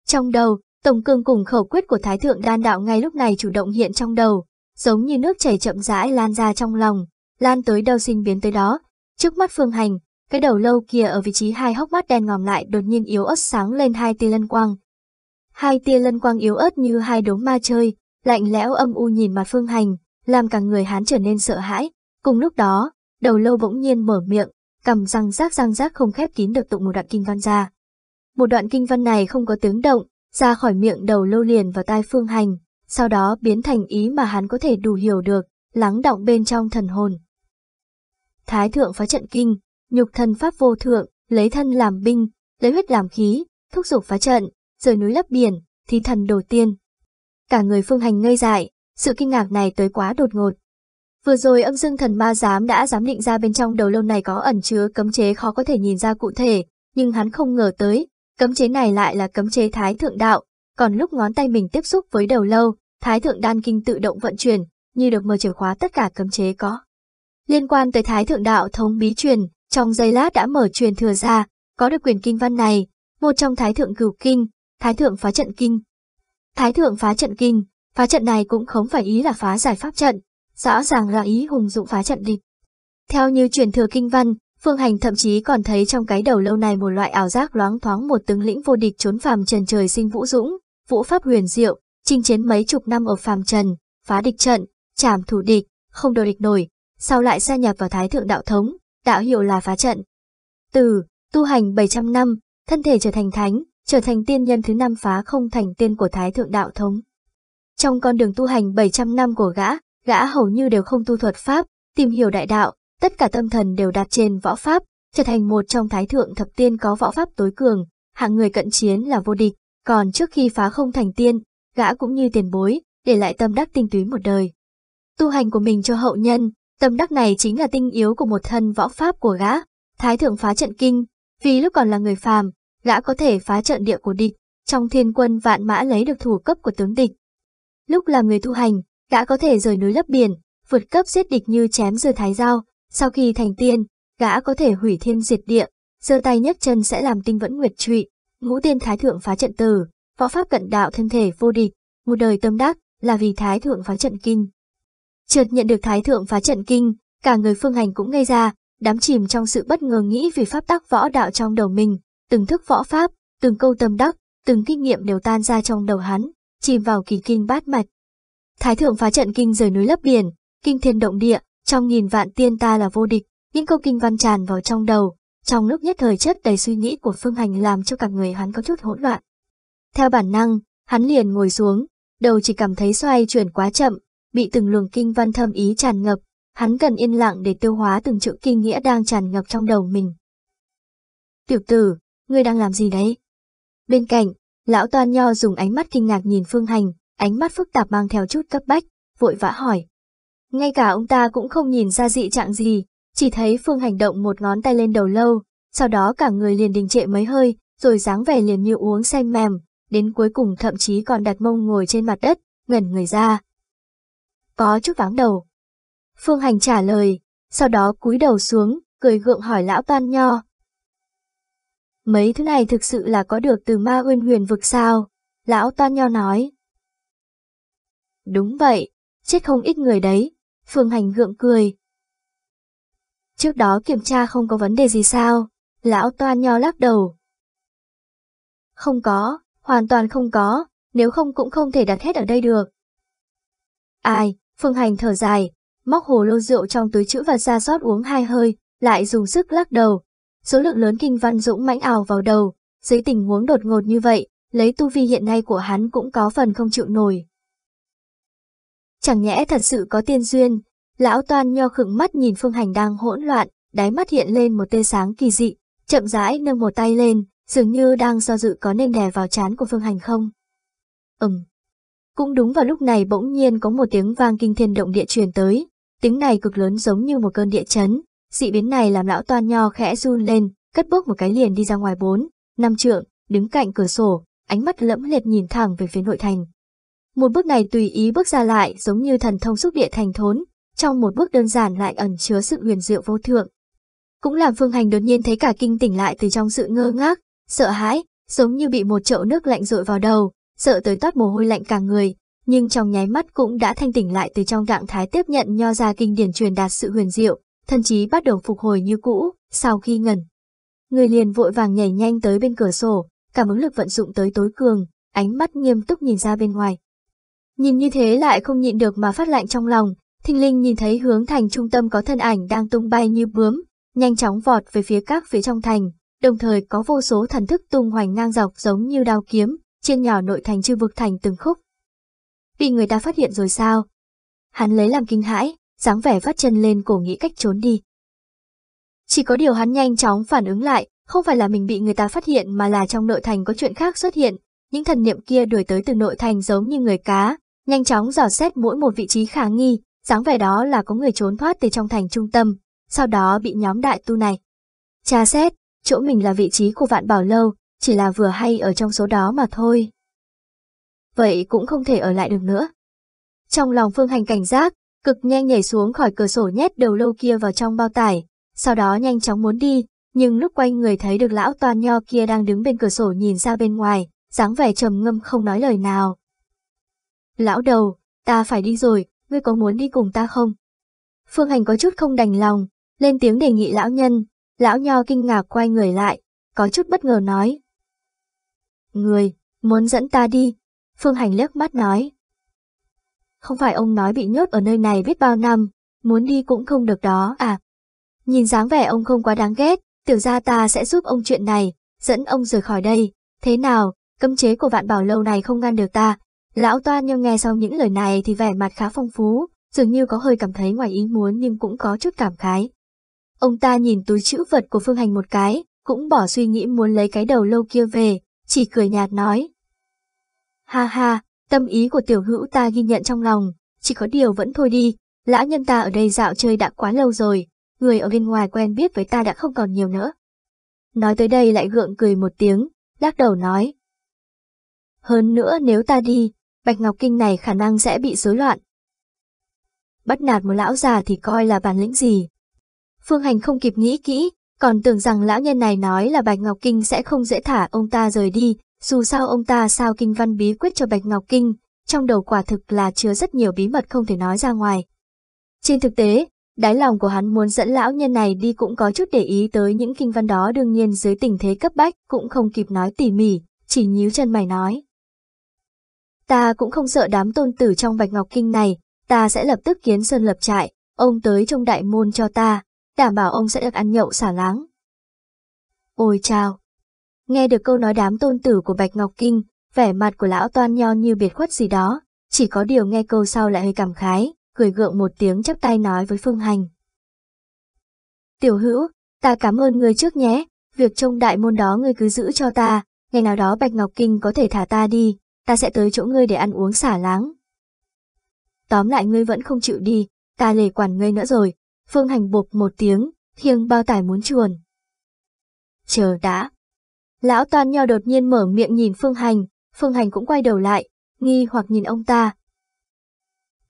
Speaker 1: Trong đầu, tổng cương cùng khẩu quyết của Thái Thượng Đan Đạo ngay lúc này chủ động hiện trong đầu, giống như nước chảy chậm rãi lan ra trong lòng, lan tới đâu sinh biến tới đó. Trước mắt phương hành, cái đầu lâu kia ở vị trí hai hốc mắt đen ngòm lại đột nhiên yếu ớt sáng lên hai tia lân quang. Hai tia lân quang yếu ớt như hai đốm ma chơi, lạnh lẽo âm u nhìn mặt phương hành, làm cả người hắn trở nên sợ hãi. Cùng lúc đó, đầu lâu bỗng nhiên mở miệng, cầm răng rác răng rác không khép kín được tụng một đoạn kinh văn ra. Một đoạn kinh văn này không có tiếng động, ra khỏi miệng đầu lâu liền vào tai phương hành, sau đó biến thành ý mà hắn có thể đủ hiểu được, lắng động bên trong thần hồn. Thái thượng phá trận kinh, nhục thân pháp vô thượng, lấy thân làm binh, lấy huyết làm khí, thúc giục phá trận, rời núi lấp biển, thi thần đầu tiên. Cả người phương hành ngây dại, sự kinh ngạc này tới quá đột ngột. Vừa rồi âm dương thần ma giám đã giám định ra bên trong đầu lâu này có ẩn chứa cấm chế khó có thể nhìn ra cụ thể, nhưng hắn không ngờ tới, cấm chế này lại là cấm chế thái thượng đạo, còn lúc ngón tay mình tiếp xúc với đầu lâu, thái thượng đan kinh tự động vận chuyển, như được mở chìa khóa tất cả cấm chế có. Liên quan tới thái thượng đạo thống bí truyền, trong giây lát đã mở truyền thừa ra, có được quyền kinh văn này, một trong thái thượng cửu kinh, thái thượng phá trận kinh. Thái thượng phá trận kinh, Phá trận này cũng không phải ý là phá giải pháp trận, rõ ràng là ý hùng dụng phá trận địch. Theo như truyền thừa kinh văn, Phương Hành thậm chí còn thấy trong cái đầu lâu này một loại ảo giác loáng thoáng một tướng lĩnh vô địch trốn phàm trần trời sinh vũ dũng, vũ pháp huyền diệu, chinh chiến mấy chục năm ở phàm trần, phá địch trận, chảm thủ địch, không đồ địch nổi, sau lại gia nhập vào thái thượng đạo thống, đạo hiệu là phá trận. Từ tu hành 700 năm, thân thể trở thành thánh, trở thành tiên nhân thứ năm phá không thành tiên của thái thượng đạo thống. Trong con đường tu hành 700 năm của gã, gã hầu như đều không tu thuật pháp, tìm hiểu đại đạo, tất cả tâm thần đều đặt trên võ pháp, trở thành một trong thái thượng thập tiên có võ pháp tối cường, hạng người cận chiến là vô địch, còn trước khi phá không thành tiên, gã cũng như tiền bối, để lại tâm đắc tinh túy một đời. Tu hành của mình cho hậu nhân, tâm đắc này chính là tinh yếu của một thân võ pháp của gã, thái thượng phá trận kinh, vì lúc còn là người phàm, gã có thể phá trận địa của địch, trong thiên quân vạn mã lấy được thủ cấp của tướng địch, Lúc làm người tu hành, gã có thể rời núi lấp biển, vượt cấp giết địch như chém rời thái dao. Sau khi thành tiên, gã có thể hủy thiên diệt địa, giơ tay nhấc chân sẽ làm tinh vẫn nguyệt trụy, ngũ tiên thái thượng phá trận tử, võ pháp cận đạo thân thể vô địch, một đời tâm đắc là vì thái thượng phá trận kinh. Chợt nhận được thái thượng phá trận kinh, cả người phương hành cũng ngây ra, đắm chìm trong sự bất ngờ nghĩ vì pháp tắc võ đạo trong đầu mình, từng thức võ pháp, từng câu tâm đắc, từng kinh nghiệm đều tan ra trong đầu hắn, chìm vào kỳ kinh bát mạch. Thái thượng phá trận kinh rời núi lấp biển, kinh thiên động địa, trong nghìn vạn tiên ta là vô địch, những câu kinh văn tràn vào trong đầu, trong lúc nhất thời chất đầy suy nghĩ của Phương Hành làm cho cả người hắn có chút hỗn loạn. Theo bản năng, hắn liền ngồi xuống, đầu chỉ cảm thấy xoay chuyển quá chậm, bị từng luồng kinh văn thâm ý tràn ngập, hắn cần yên lặng để tiêu hóa từng chữ kinh nghĩa đang tràn ngập trong đầu mình. Tiểu tử, ngươi đang làm gì đấy? Bên cạnh, Lão Toan Nho dùng ánh mắt kinh ngạc nhìn Phương Hành, ánh mắt phức tạp mang theo chút cấp bách, vội vã hỏi. Ngay cả ông ta cũng không nhìn ra dị trạng gì, chỉ thấy Phương Hành động một ngón tay lên đầu lâu, sau đó cả người liền đình trệ mấy hơi, rồi dáng vẻ liền như uống say mềm, đến cuối cùng thậm chí còn đặt mông ngồi trên mặt đất, ngẩn người ra. Có chút váng đầu. Phương Hành trả lời, sau đó cúi đầu xuống, cười gượng hỏi lão Toan Nho, Mấy thứ này thực sự là có được từ ma uyên huyền vực sao? Lão toan nho nói. Đúng vậy, chết không ít người đấy. Phương Hành gượng cười. Trước đó kiểm tra không có vấn đề gì sao? Lão toan nho lắc đầu. Không có, hoàn toàn không có, nếu không cũng không thể đặt hết ở đây được. Ai, Phương Hành thở dài, móc hồ lô rượu trong túi chữ vật ra sót uống hai hơi, lại dùng sức lắc đầu, Số lượng lớn kinh văn dũng mãnh ảo vào đầu, dưới tình huống đột ngột như vậy, lấy tu vi hiện nay của hắn cũng có phần không chịu nổi. Chẳng nhẽ thật sự có tiên duyên, lão toan nho khựng mắt nhìn phương hành đang hỗn loạn, đáy mắt hiện lên một tia sáng kỳ dị, chậm rãi nâng một tay lên, dường như đang do dự có nên đè vào chán của phương hành không. Ừm. Cũng đúng vào lúc này bỗng nhiên có một tiếng vang kinh thiên động địa truyền tới, tiếng này cực lớn giống như một cơn địa chấn, Dị biến này làm lão toan nho khẽ run lên, cất bước một cái liền đi ra ngoài bốn, năm trượng, đứng cạnh cửa sổ, ánh mắt lẫm liệt nhìn thẳng về phía nội thành. Một bước này tùy ý bước ra lại giống như thần thông xúc địa thành thốn, trong một bước đơn giản lại ẩn chứa sự huyền diệu vô thượng. Cũng làm Phương Hành đột nhiên thấy cả kinh tỉnh lại từ trong sự ngơ ngác, sợ hãi, giống như bị một chậu nước lạnh rội vào đầu, sợ tới toát mồ hôi lạnh cả người, nhưng trong nháy mắt cũng đã thanh tỉnh lại từ trong trạng thái tiếp nhận nho ra kinh điển truyền đạt sự huyền diệu, thần trí bắt đầu phục hồi như cũ, sau khi ngẩn. Người liền vội vàng nhảy nhanh tới bên cửa sổ, cảm ứng lực vận dụng tới tối cường, ánh mắt nghiêm túc nhìn ra bên ngoài. Nhìn như thế lại không nhịn được mà phát lạnh trong lòng, thinh linh nhìn thấy hướng thành trung tâm có thân ảnh đang tung bay như bướm, nhanh chóng vọt về phía các phía trong thành, đồng thời có vô số thần thức tung hoành ngang dọc giống như đao kiếm, trên nhỏ nội thành chư vực thành từng khúc. Bị người ta phát hiện rồi sao? Hắn lấy làm kinh hãi, dáng vẻ vắt chân lên cổ nghĩ cách trốn đi. Chỉ có điều hắn nhanh chóng phản ứng lại, không phải là mình bị người ta phát hiện mà là trong nội thành có chuyện khác xuất hiện, những thần niệm kia đuổi tới từ nội thành giống như người cá, nhanh chóng dò xét mỗi một vị trí khả nghi, dáng vẻ đó là có người trốn thoát từ trong thành trung tâm, sau đó bị nhóm đại tu này. Tra xét, chỗ mình là vị trí của vạn bảo lâu, chỉ là vừa hay ở trong số đó mà thôi. Vậy cũng không thể ở lại được nữa. Trong lòng phương hành cảnh giác, cực nhanh nhảy xuống khỏi cửa sổ nhét đầu lâu kia vào trong bao tải, sau đó nhanh chóng muốn đi, nhưng lúc quay người thấy được lão toàn nho kia đang đứng bên cửa sổ nhìn ra bên ngoài, dáng vẻ trầm ngâm không nói lời nào. Lão đầu, ta phải đi rồi, ngươi có muốn đi cùng ta không? Phương Hành có chút không đành lòng, lên tiếng đề nghị lão nhân, lão nho kinh ngạc quay người lại, có chút bất ngờ nói. Người, muốn dẫn ta đi, Phương Hành lướt mắt nói không phải ông nói bị nhốt ở nơi này biết bao năm, muốn đi cũng không được đó à. Nhìn dáng vẻ ông không quá đáng ghét, tiểu ra ta sẽ giúp ông chuyện này, dẫn ông rời khỏi đây, thế nào, cấm chế của vạn bảo lâu này không ngăn được ta. Lão toan nhưng nghe sau những lời này thì vẻ mặt khá phong phú, dường như có hơi cảm thấy ngoài ý muốn nhưng cũng có chút cảm khái. Ông ta nhìn túi chữ vật của Phương Hành một cái, cũng bỏ suy nghĩ muốn lấy cái đầu lâu kia về, chỉ cười nhạt nói. Ha ha, Tâm ý của tiểu hữu ta ghi nhận trong lòng, chỉ có điều vẫn thôi đi, lão nhân ta ở đây dạo chơi đã quá lâu rồi, người ở bên ngoài quen biết với ta đã không còn nhiều nữa. Nói tới đây lại gượng cười một tiếng, lắc đầu nói. Hơn nữa nếu ta đi, Bạch Ngọc Kinh này khả năng sẽ bị rối loạn. Bắt nạt một lão già thì coi là bản lĩnh gì. Phương Hành không kịp nghĩ kỹ, còn tưởng rằng lão nhân này nói là Bạch Ngọc Kinh sẽ không dễ thả ông ta rời đi, dù sao ông ta sao kinh văn bí quyết cho Bạch Ngọc Kinh, trong đầu quả thực là chứa rất nhiều bí mật không thể nói ra ngoài. Trên thực tế, đáy lòng của hắn muốn dẫn lão nhân này đi cũng có chút để ý tới những kinh văn đó đương nhiên dưới tình thế cấp bách cũng không kịp nói tỉ mỉ, chỉ nhíu chân mày nói. Ta cũng không sợ đám tôn tử trong Bạch Ngọc Kinh này, ta sẽ lập tức kiến sơn lập trại, ông tới trong đại môn cho ta, đảm bảo ông sẽ được ăn nhậu xả láng. Ôi chào! Nghe được câu nói đám tôn tử của Bạch Ngọc Kinh, vẻ mặt của lão toan nho như biệt khuất gì đó, chỉ có điều nghe câu sau lại hơi cảm khái, cười gượng một tiếng chắp tay nói với Phương Hành. Tiểu hữu, ta cảm ơn ngươi trước nhé, việc trông đại môn đó ngươi cứ giữ cho ta, ngày nào đó Bạch Ngọc Kinh có thể thả ta đi, ta sẽ tới chỗ ngươi để ăn uống xả láng. Tóm lại ngươi vẫn không chịu đi, ta lề quản ngươi nữa rồi, Phương Hành bộp một tiếng, thiêng bao tải muốn chuồn. Chờ đã, Lão toan nho đột nhiên mở miệng nhìn Phương Hành, Phương Hành cũng quay đầu lại, nghi hoặc nhìn ông ta.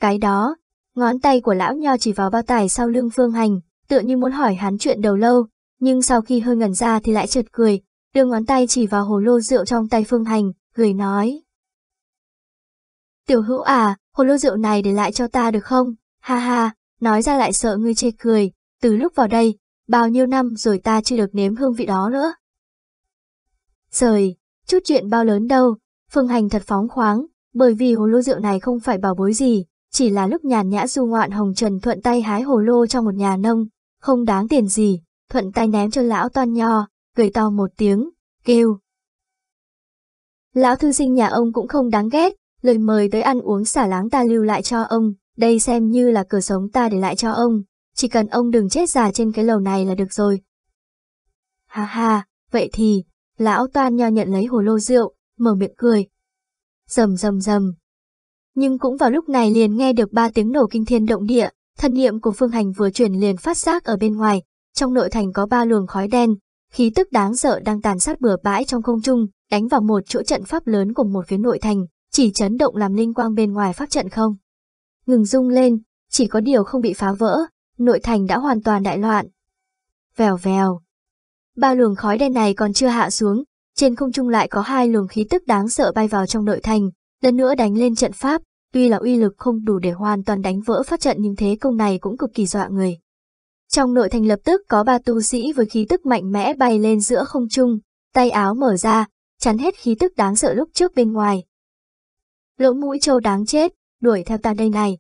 Speaker 1: Cái đó, ngón tay của lão nho chỉ vào bao tài sau lưng Phương Hành, tựa như muốn hỏi hắn chuyện đầu lâu, nhưng sau khi hơi ngẩn ra thì lại chợt cười, đưa ngón tay chỉ vào hồ lô rượu trong tay Phương Hành, cười nói. Tiểu hữu à, hồ lô rượu này để lại cho ta được không? Ha ha, nói ra lại sợ ngươi chê cười, từ lúc vào đây, bao nhiêu năm rồi ta chưa được nếm hương vị đó nữa. Trời, chút chuyện bao lớn đâu, Phương Hành thật phóng khoáng, bởi vì hồ lô rượu này không phải bảo bối gì, chỉ là lúc nhàn nhã du ngoạn hồng trần thuận tay hái hồ lô cho một nhà nông, không đáng tiền gì, thuận tay ném cho lão toan nho, cười to một tiếng, kêu. Lão thư sinh nhà ông cũng không đáng ghét, lời mời tới ăn uống xả láng ta lưu lại cho ông, đây xem như là cửa sống ta để lại cho ông, chỉ cần ông đừng chết già trên cái lầu này là được rồi. Ha ha, vậy thì, Lão Toan Nho nhận lấy hồ lô rượu, mở miệng cười. Rầm rầm rầm. Nhưng cũng vào lúc này liền nghe được ba tiếng nổ kinh thiên động địa, thân niệm của Phương Hành vừa chuyển liền phát giác ở bên ngoài, trong nội thành có ba luồng khói đen, khí tức đáng sợ đang tàn sát bừa bãi trong không trung, đánh vào một chỗ trận pháp lớn của một phía nội thành, chỉ chấn động làm linh quang bên ngoài pháp trận không. Ngừng rung lên, chỉ có điều không bị phá vỡ, nội thành đã hoàn toàn đại loạn. Vèo vèo. Ba luồng khói đen này còn chưa hạ xuống, trên không trung lại có hai luồng khí tức đáng sợ bay vào trong nội thành, lần nữa đánh lên trận pháp, tuy là uy lực không đủ để hoàn toàn đánh vỡ phát trận nhưng thế công này cũng cực kỳ dọa người. Trong nội thành lập tức có ba tu sĩ với khí tức mạnh mẽ bay lên giữa không trung, tay áo mở ra, chắn hết khí tức đáng sợ lúc trước bên ngoài. Lỗ mũi trâu đáng chết, đuổi theo ta đây này.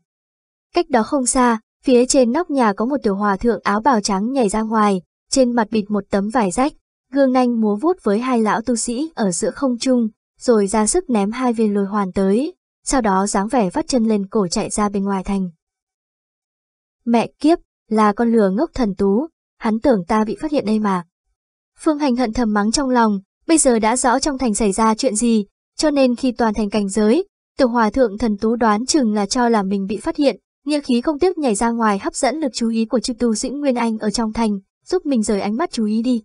Speaker 1: Cách đó không xa, phía trên nóc nhà có một tiểu hòa thượng áo bào trắng nhảy ra ngoài, trên mặt bịt một tấm vải rách, gương nanh múa vuốt với hai lão tu sĩ ở giữa không trung, rồi ra sức ném hai viên lôi hoàn tới, sau đó dáng vẻ vắt chân lên cổ chạy ra bên ngoài thành. Mẹ kiếp, là con lừa ngốc thần tú, hắn tưởng ta bị phát hiện đây mà. Phương Hành hận thầm mắng trong lòng, bây giờ đã rõ trong thành xảy ra chuyện gì, cho nên khi toàn thành cảnh giới, tiểu hòa thượng thần tú đoán chừng là cho là mình bị phát hiện, nghĩa khí không tiếc nhảy ra ngoài hấp dẫn lực chú ý của chư tu sĩ Nguyên Anh ở trong thành, giúp mình rời ánh mắt chú ý đi.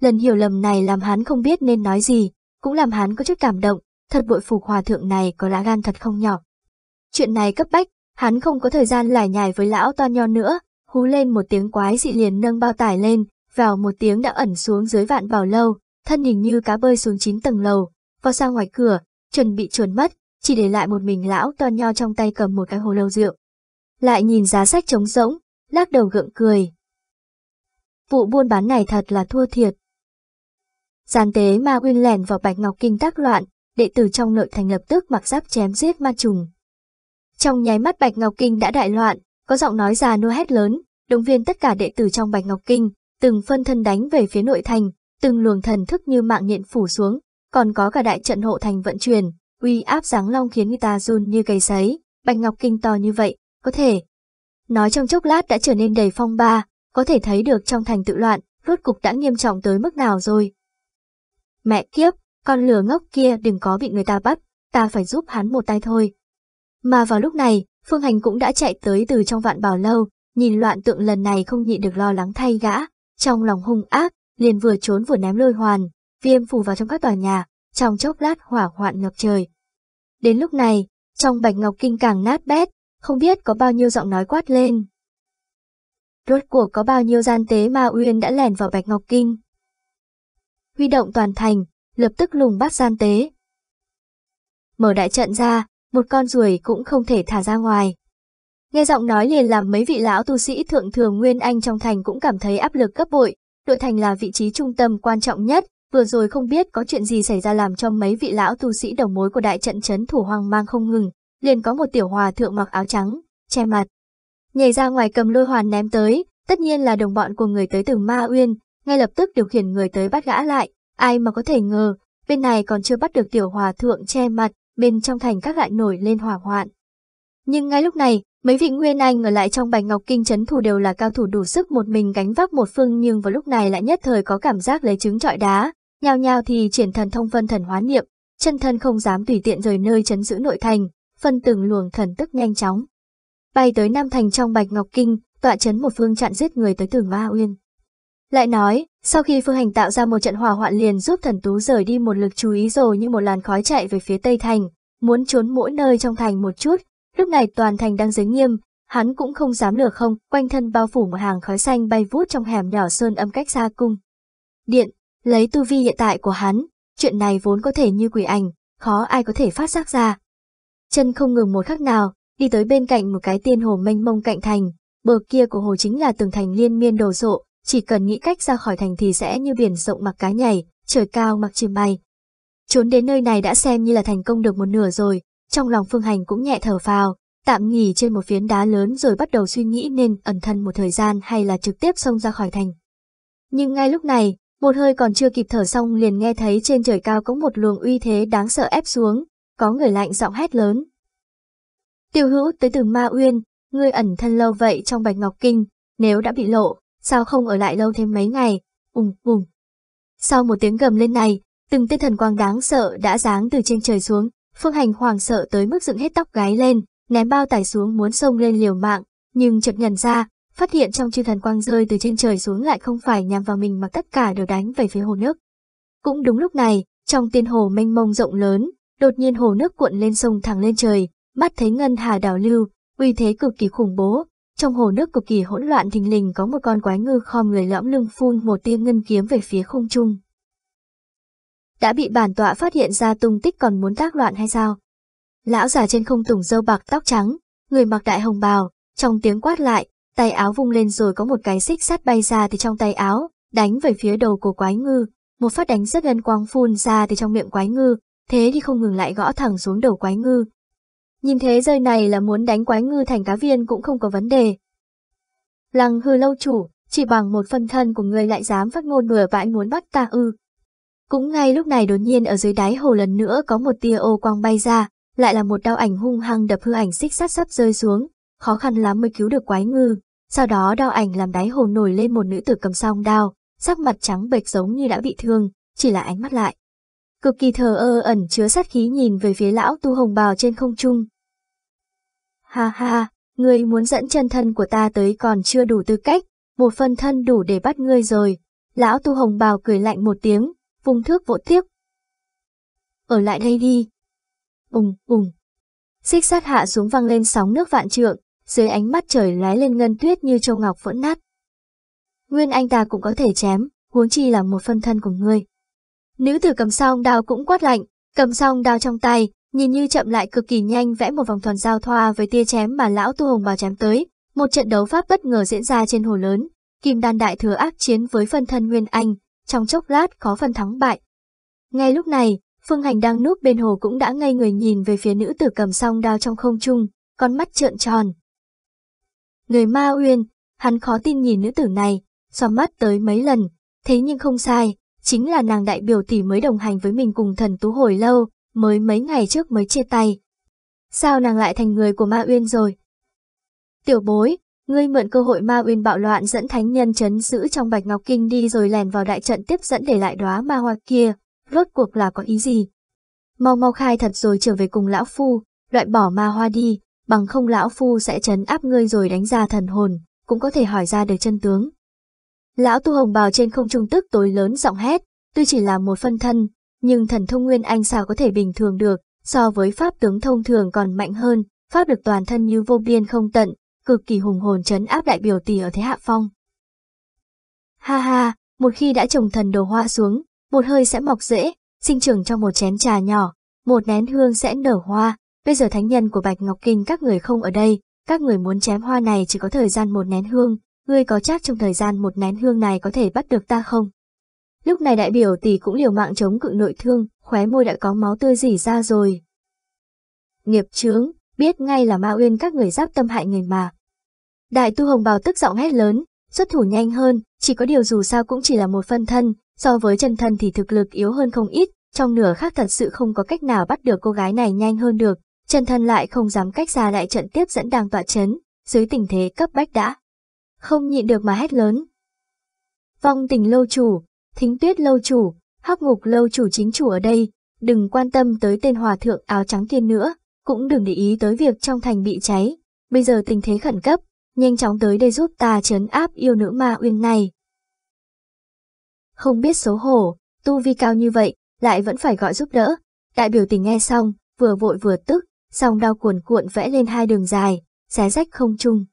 Speaker 1: Lần hiểu lầm này làm hắn không biết nên nói gì, cũng làm hắn có chút cảm động, thật bội phục hòa thượng này có lá gan thật không nhỏ. Chuyện này cấp bách, hắn không có thời gian lải nhải với lão toan nho nữa, hú lên một tiếng quái dị liền nâng bao tải lên, vào một tiếng đã ẩn xuống dưới vạn bảo lâu, thân hình như cá bơi xuống chín tầng lầu, vào sang ngoài cửa, chuẩn bị chuồn mất, chỉ để lại một mình lão toan nho trong tay cầm một cái hồ lâu rượu. Lại nhìn giá sách trống rỗng, lắc đầu gượng cười, vụ buôn bán này thật là thua thiệt. Giàn tế ma uyên lèn vào bạch ngọc kinh tác loạn, đệ tử trong nội thành lập tức mặc giáp chém giết ma trùng. Trong nháy mắt bạch ngọc kinh đã đại loạn, có giọng nói già nua hét lớn, động viên tất cả đệ tử trong bạch ngọc kinh, từng phân thân đánh về phía nội thành, từng luồng thần thức như mạng nhện phủ xuống, còn có cả đại trận hộ thành vận chuyển, uy áp giáng long khiến người ta run như cây sấy, bạch ngọc kinh to như vậy, có thể. Nói trong chốc lát đã trở nên đầy phong ba, có thể thấy được trong thành tự loạn, rốt cục đã nghiêm trọng tới mức nào rồi. Mẹ kiếp, con lửa ngốc kia đừng có bị người ta bắt, ta phải giúp hắn một tay thôi. Mà vào lúc này, Phương Hành cũng đã chạy tới từ trong vạn bảo lâu, nhìn loạn tượng lần này không nhịn được lo lắng thay gã, trong lòng hung ác, liền vừa trốn vừa ném lôi hoàn, viêm phủ vào trong các tòa nhà, trong chốc lát hỏa hoạn ngập trời. Đến lúc này, trong bạch ngọc kinh càng nát bét, không biết có bao nhiêu giọng nói quát lên, rốt cuộc có bao nhiêu gian tế ma uyên đã lèn vào Bạch Ngọc Kinh. Huy động toàn thành, lập tức lùng bắt gian tế. Mở đại trận ra, một con ruồi cũng không thể thả ra ngoài. Nghe giọng nói liền làm mấy vị lão tu sĩ thượng thường Nguyên Anh trong thành cũng cảm thấy áp lực gấp bội, đội thành là vị trí trung tâm quan trọng nhất, vừa rồi không biết có chuyện gì xảy ra làm cho mấy vị lão tu sĩ đầu mối của đại trận chấn thủ hoang mang không ngừng, liền có một tiểu hòa thượng mặc áo trắng, che mặt, nhảy ra ngoài cầm lôi hoàn ném tới, tất nhiên là đồng bọn của người tới từ Ma Uyên, ngay lập tức điều khiển người tới bắt gã lại, ai mà có thể ngờ, bên này còn chưa bắt được tiểu hòa thượng che mặt, bên trong thành các lại nổi lên hỏa hoạn. Nhưng ngay lúc này, mấy vị Nguyên Anh ở lại trong Bạch Ngọc Kinh chấn thủ đều là cao thủ đủ sức một mình gánh vác một phương nhưng vào lúc này lại nhất thời có cảm giác lấy trứng trọi đá, nhào nhào thì triển thần thông phân thần hóa niệm, chân thân không dám tùy tiện rời nơi chấn giữ nội thành, phân từng luồng thần tức nhanh chóng, bay tới Nam Thành trong Bạch Ngọc Kinh, tọa chấn một phương chặn giết người tới tường Ma Uyên. Lại nói, sau khi phương hành tạo ra một trận hỏa hoạn liền giúp thần tú rời đi một lực chú ý rồi như một làn khói chạy về phía Tây Thành, muốn trốn mỗi nơi trong thành một chút, lúc này toàn thành đang giới nghiêm, hắn cũng không dám lừa không, quanh thân bao phủ một hàng khói xanh bay vút trong hẻm nhỏ sơn âm cách xa cung. Điện, lấy tu vi hiện tại của hắn, chuyện này vốn có thể như quỷ ảnh, khó ai có thể phát giác ra. Chân không ngừng một khắc nào, đi tới bên cạnh một cái tiên hồ mênh mông cạnh thành, bờ kia của hồ chính là tường thành liên miên đồ sộ, chỉ cần nghĩ cách ra khỏi thành thì sẽ như biển rộng mặc cá nhảy, trời cao mặc chim bay. Trốn đến nơi này đã xem như là thành công được một nửa rồi, trong lòng Phương Hành cũng nhẹ thở phào, tạm nghỉ trên một phiến đá lớn rồi bắt đầu suy nghĩ nên ẩn thân một thời gian hay là trực tiếp xông ra khỏi thành. Nhưng ngay lúc này, một hơi còn chưa kịp thở xong liền nghe thấy trên trời cao có một luồng uy thế đáng sợ ép xuống, có người lạnh giọng hét lớn, Tiêu hữu tới từ Ma Uyên, ngươi ẩn thân lâu vậy trong bạch ngọc kinh, nếu đã bị lộ, sao không ở lại lâu thêm mấy ngày, ùng ùng. Sau một tiếng gầm lên này, từng tên thần quang đáng sợ đã giáng từ trên trời xuống, phương hành hoàng sợ tới mức dựng hết tóc gái lên, ném bao tải xuống muốn sông lên liều mạng, nhưng chợt nhận ra, phát hiện trong chư thần quang rơi từ trên trời xuống lại không phải nhằm vào mình mà tất cả đều đánh về phía hồ nước. Cũng đúng lúc này, trong tiên hồ mênh mông rộng lớn, đột nhiên hồ nước cuộn lên sông thẳng lên trời, mắt thấy ngân hà đảo lưu, uy thế cực kỳ khủng bố, trong hồ nước cực kỳ hỗn loạn thình lình có một con quái ngư khom người lõm lưng phun một tia ngân kiếm về phía không trung. Đã bị bản tọa phát hiện ra tung tích còn muốn tác loạn hay sao? Lão già trên không tùng dâu bạc tóc trắng, người mặc đại hồng bào, trong tiếng quát lại, tay áo vung lên rồi có một cái xích sắt bay ra từ trong tay áo, đánh về phía đầu của quái ngư, một phát đánh rất ngân quang phun ra từ trong miệng quái ngư, thế thì không ngừng lại gõ thẳng xuống đầu quái ngư, Nhìn thế rơi này là muốn đánh quái ngư thành cá viên cũng không có vấn đề. Lăng hư lâu chủ, chỉ bằng một phần thân của người lại dám phát ngôn bừa bãi muốn bắt ta ư. Cũng ngay lúc này đột nhiên ở dưới đáy hồ lần nữa có một tia ô quang bay ra, lại là một đao ảnh hung hăng đập hư ảnh xích sát sắp rơi xuống, khó khăn lắm mới cứu được quái ngư. Sau đó đao ảnh làm đáy hồ nổi lên một nữ tử cầm song đao, sắc mặt trắng bệch giống như đã bị thương, chỉ là ánh mắt lại cực kỳ thờ ơ ẩn chứa sát khí nhìn về phía lão tu hồng bào trên không trung. Ha ha, ngươi muốn dẫn chân thân của ta tới còn chưa đủ tư cách, một phân thân đủ để bắt ngươi rồi. Lão tu hồng bào cười lạnh một tiếng, vùng thước vỗ tiếp. Ở lại đây đi. Bùng, bùng. Xích sát hạ xuống văng lên sóng nước vạn trượng, dưới ánh mắt trời lái lên ngân tuyết như châu ngọc vỡ nát. Nguyên anh ta cũng có thể chém, huống chi là một phân thân của ngươi. Nữ tử cầm song đao cũng quát lạnh, cầm song đao trong tay, nhìn như chậm lại cực kỳ nhanh vẽ một vòng tròn giao thoa với tia chém mà lão tu hồng bảo chém tới. Một trận đấu pháp bất ngờ diễn ra trên hồ lớn, Kim Đan đại thừa ác chiến với phân thân Nguyên Anh, trong chốc lát khó phân thắng bại. Ngay lúc này, Phương Hành đang núp bên hồ cũng đã ngây người nhìn về phía nữ tử cầm song đao trong không trung, con mắt trợn tròn. Người Ma Uyên, hắn khó tin nhìn nữ tử này, xóa mắt tới mấy lần, thế nhưng không sai, chính là nàng đại biểu tỷ mới đồng hành với mình cùng thần tú hồi lâu, mới mấy ngày trước mới chia tay. Sao nàng lại thành người của Ma Uyên rồi? Tiểu bối, ngươi mượn cơ hội Ma Uyên bạo loạn dẫn thánh nhân chấn giữ trong Bạch Ngọc Kinh đi rồi lèn vào đại trận tiếp dẫn để lại đóa ma hoa kia, rốt cuộc là có ý gì? Mau mau khai thật rồi trở về cùng lão phu, loại bỏ ma hoa đi, bằng không lão phu sẽ chấn áp ngươi rồi đánh ra thần hồn, cũng có thể hỏi ra được chân tướng. Lão tu hồng bào trên không trung tức tối lớn giọng hét, tuy chỉ là một phân thân, nhưng thần thông nguyên anh sao có thể bình thường được, so với pháp tướng thông thường còn mạnh hơn, pháp được toàn thân như vô biên không tận, cực kỳ hùng hồn chấn áp đại biểu tỷ ở thế hạ phong. Ha ha, một khi đã trồng thần đồ hoa xuống, một hơi sẽ mọc dễ, sinh trưởng trong một chén trà nhỏ, một nén hương sẽ nở hoa, bây giờ thánh nhân của Bạch Ngọc Kinh các người không ở đây, các người muốn chém hoa này chỉ có thời gian một nén hương, ngươi có chắc trong thời gian một nén hương này có thể bắt được ta không? Lúc này đại biểu tỷ cũng liều mạng chống cự nội thương, khóe môi đã có máu tươi rỉ ra rồi. Nghiệp trướng, biết ngay là ma uyên các người giáp tâm hại người mà. Đại tu hồng bào tức giọng hét lớn, xuất thủ nhanh hơn, chỉ có điều dù sao cũng chỉ là một phân thân, so với chân thân thì thực lực yếu hơn không ít, trong nửa khác thật sự không có cách nào bắt được cô gái này nhanh hơn được, chân thân lại không dám cách xa lại trận tiếp dẫn đang tọa chấn, dưới tình thế cấp bách đã không nhịn được mà hét lớn. Vong tình lâu chủ, thính tuyết lâu chủ, hắc ngục lâu chủ chính chủ ở đây, đừng quan tâm tới tên hòa thượng áo trắng kia nữa, cũng đừng để ý tới việc trong thành bị cháy. Bây giờ tình thế khẩn cấp, nhanh chóng tới đây giúp ta chấn áp yêu nữ ma uyên này. Không biết xấu hổ, tu vi cao như vậy, lại vẫn phải gọi giúp đỡ. Đại biểu tình nghe xong, vừa vội vừa tức, song đau cuồn cuộn vẽ lên hai đường dài, xé rách không chung.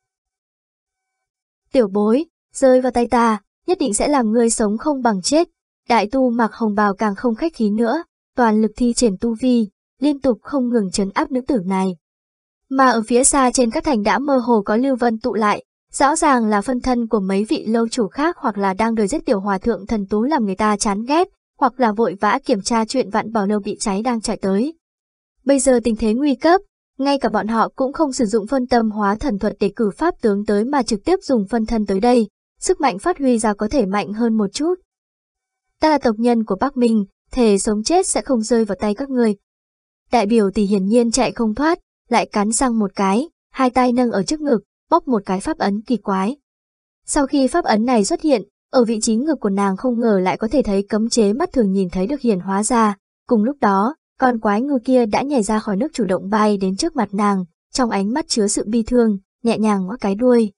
Speaker 1: Tiểu bối, rơi vào tay ta, nhất định sẽ làm ngươi sống không bằng chết. Đại tu mặc hồng bào càng không khách khí nữa, toàn lực thi triển tu vi, liên tục không ngừng chấn áp nữ tử này. Mà ở phía xa trên các thành đã mơ hồ có lưu vân tụ lại, rõ ràng là phân thân của mấy vị lâu chủ khác hoặc là đang đời giết tiểu hòa thượng thần tú làm người ta chán ghét, hoặc là vội vã kiểm tra chuyện vạn bảo lâu bị cháy đang chạy tới. Bây giờ tình thế nguy cấp, ngay cả bọn họ cũng không sử dụng phân tâm hóa thần thuật để cử pháp tướng tới mà trực tiếp dùng phân thân tới đây, sức mạnh phát huy ra có thể mạnh hơn một chút. Ta là tộc nhân của Bắc Minh, thề sống chết sẽ không rơi vào tay các người. Đại biểu tỷ hiển nhiên chạy không thoát, lại cắn răng một cái, hai tay nâng ở trước ngực, bóc một cái pháp ấn kỳ quái. Sau khi pháp ấn này xuất hiện, ở vị trí ngực của nàng không ngờ lại có thể thấy cấm chế mắt thường nhìn thấy được hiển hóa ra, cùng lúc đó, con quái ngư kia đã nhảy ra khỏi nước chủ động bay đến trước mặt nàng, trong ánh mắt chứa sự bi thương, nhẹ nhàng ngõ cái đuôi.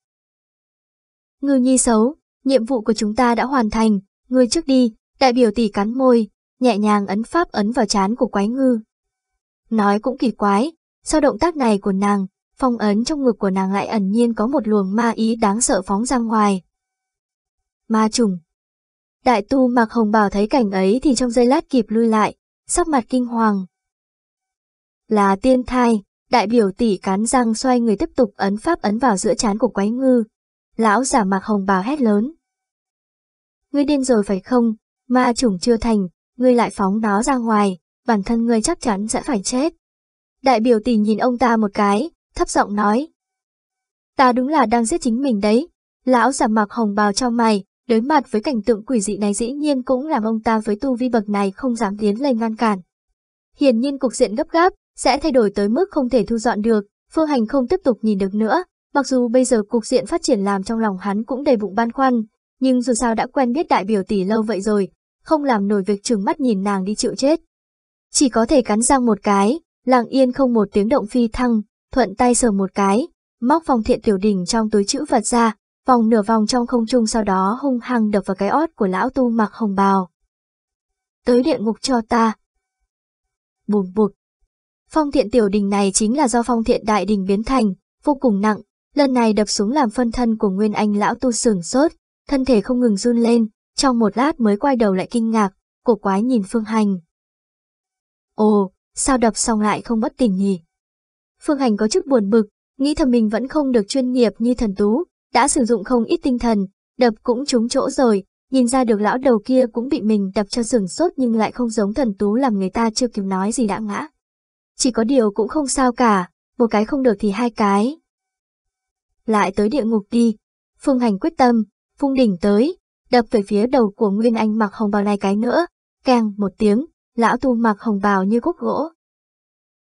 Speaker 1: Ngư nhi xấu, nhiệm vụ của chúng ta đã hoàn thành, ngươi trước đi, đại biểu tỷ cắn môi, nhẹ nhàng ấn pháp ấn vào chán của quái ngư. Nói cũng kỳ quái, sau động tác này của nàng, phong ấn trong ngực của nàng lại ẩn nhiên có một luồng ma ý đáng sợ phóng ra ngoài. Ma trùng Đại tu mặc hồng bào thấy cảnh ấy thì trong giây lát kịp lui lại, sắc mặt kinh hoàng. Là tiên thai, đại biểu tỷ cắn răng xoay người tiếp tục ấn pháp ấn vào giữa chán của quái ngư. Lão giả mạc hồng bào hét lớn. Ngươi điên rồi phải không, ma chủng chưa thành, ngươi lại phóng nó ra ngoài, bản thân ngươi chắc chắn sẽ phải chết. Đại biểu tỷ nhìn ông ta một cái, thấp giọng nói. Ta đúng là đang giết chính mình đấy. Lão giả mặc hồng bào cho mày, Đối mặt với cảnh tượng quỷ dị này dĩ nhiên cũng làm ông ta với tu vi bậc này không dám tiến lên ngăn cản. Hiển nhiên cục diện gấp gáp, sẽ thay đổi tới mức không thể thu dọn được, phương hành không tiếp tục nhìn được nữa, mặc dù bây giờ cục diện phát triển làm trong lòng hắn cũng đầy bụng ban khoăn, nhưng dù sao đã quen biết đại biểu tỷ lâu vậy rồi, không làm nổi việc trừng mắt nhìn nàng đi chịu chết. Chỉ có thể cắn răng một cái, lặng yên không một tiếng động phi thăng, thuận tay sờ một cái, móc phòng thiện tiểu đỉnh trong túi chữ vật ra, vòng nửa vòng trong không trung sau đó hung hăng đập vào cái ót của lão tu mặc hồng bào. Tới địa ngục cho ta. Bùm bụt. Phong thiện tiểu đình này chính là do phong thiện đại đình biến thành, vô cùng nặng, lần này đập xuống làm phân thân của nguyên anh lão tu sửng sốt, thân thể không ngừng run lên, trong một lát mới quay đầu lại kinh ngạc, cổ quái nhìn phương hành. Ồ, sao đập xong lại không bất tỉnh nhỉ? Phương hành có chút buồn bực, nghĩ thầm mình vẫn không được chuyên nghiệp như thần tú, đã sử dụng không ít tinh thần, đập cũng trúng chỗ rồi, nhìn ra được lão đầu kia cũng bị mình đập cho sửng sốt nhưng lại không giống thần tú làm người ta chưa kịp nói gì đã ngã. Chỉ có điều cũng không sao cả, một cái không được thì hai cái. Lại tới địa ngục đi, phương hành quyết tâm, phung đỉnh tới, đập về phía đầu của Nguyên Anh mặc hồng bào này cái nữa, càng một tiếng, lão tu mặc hồng bào như khúc gỗ,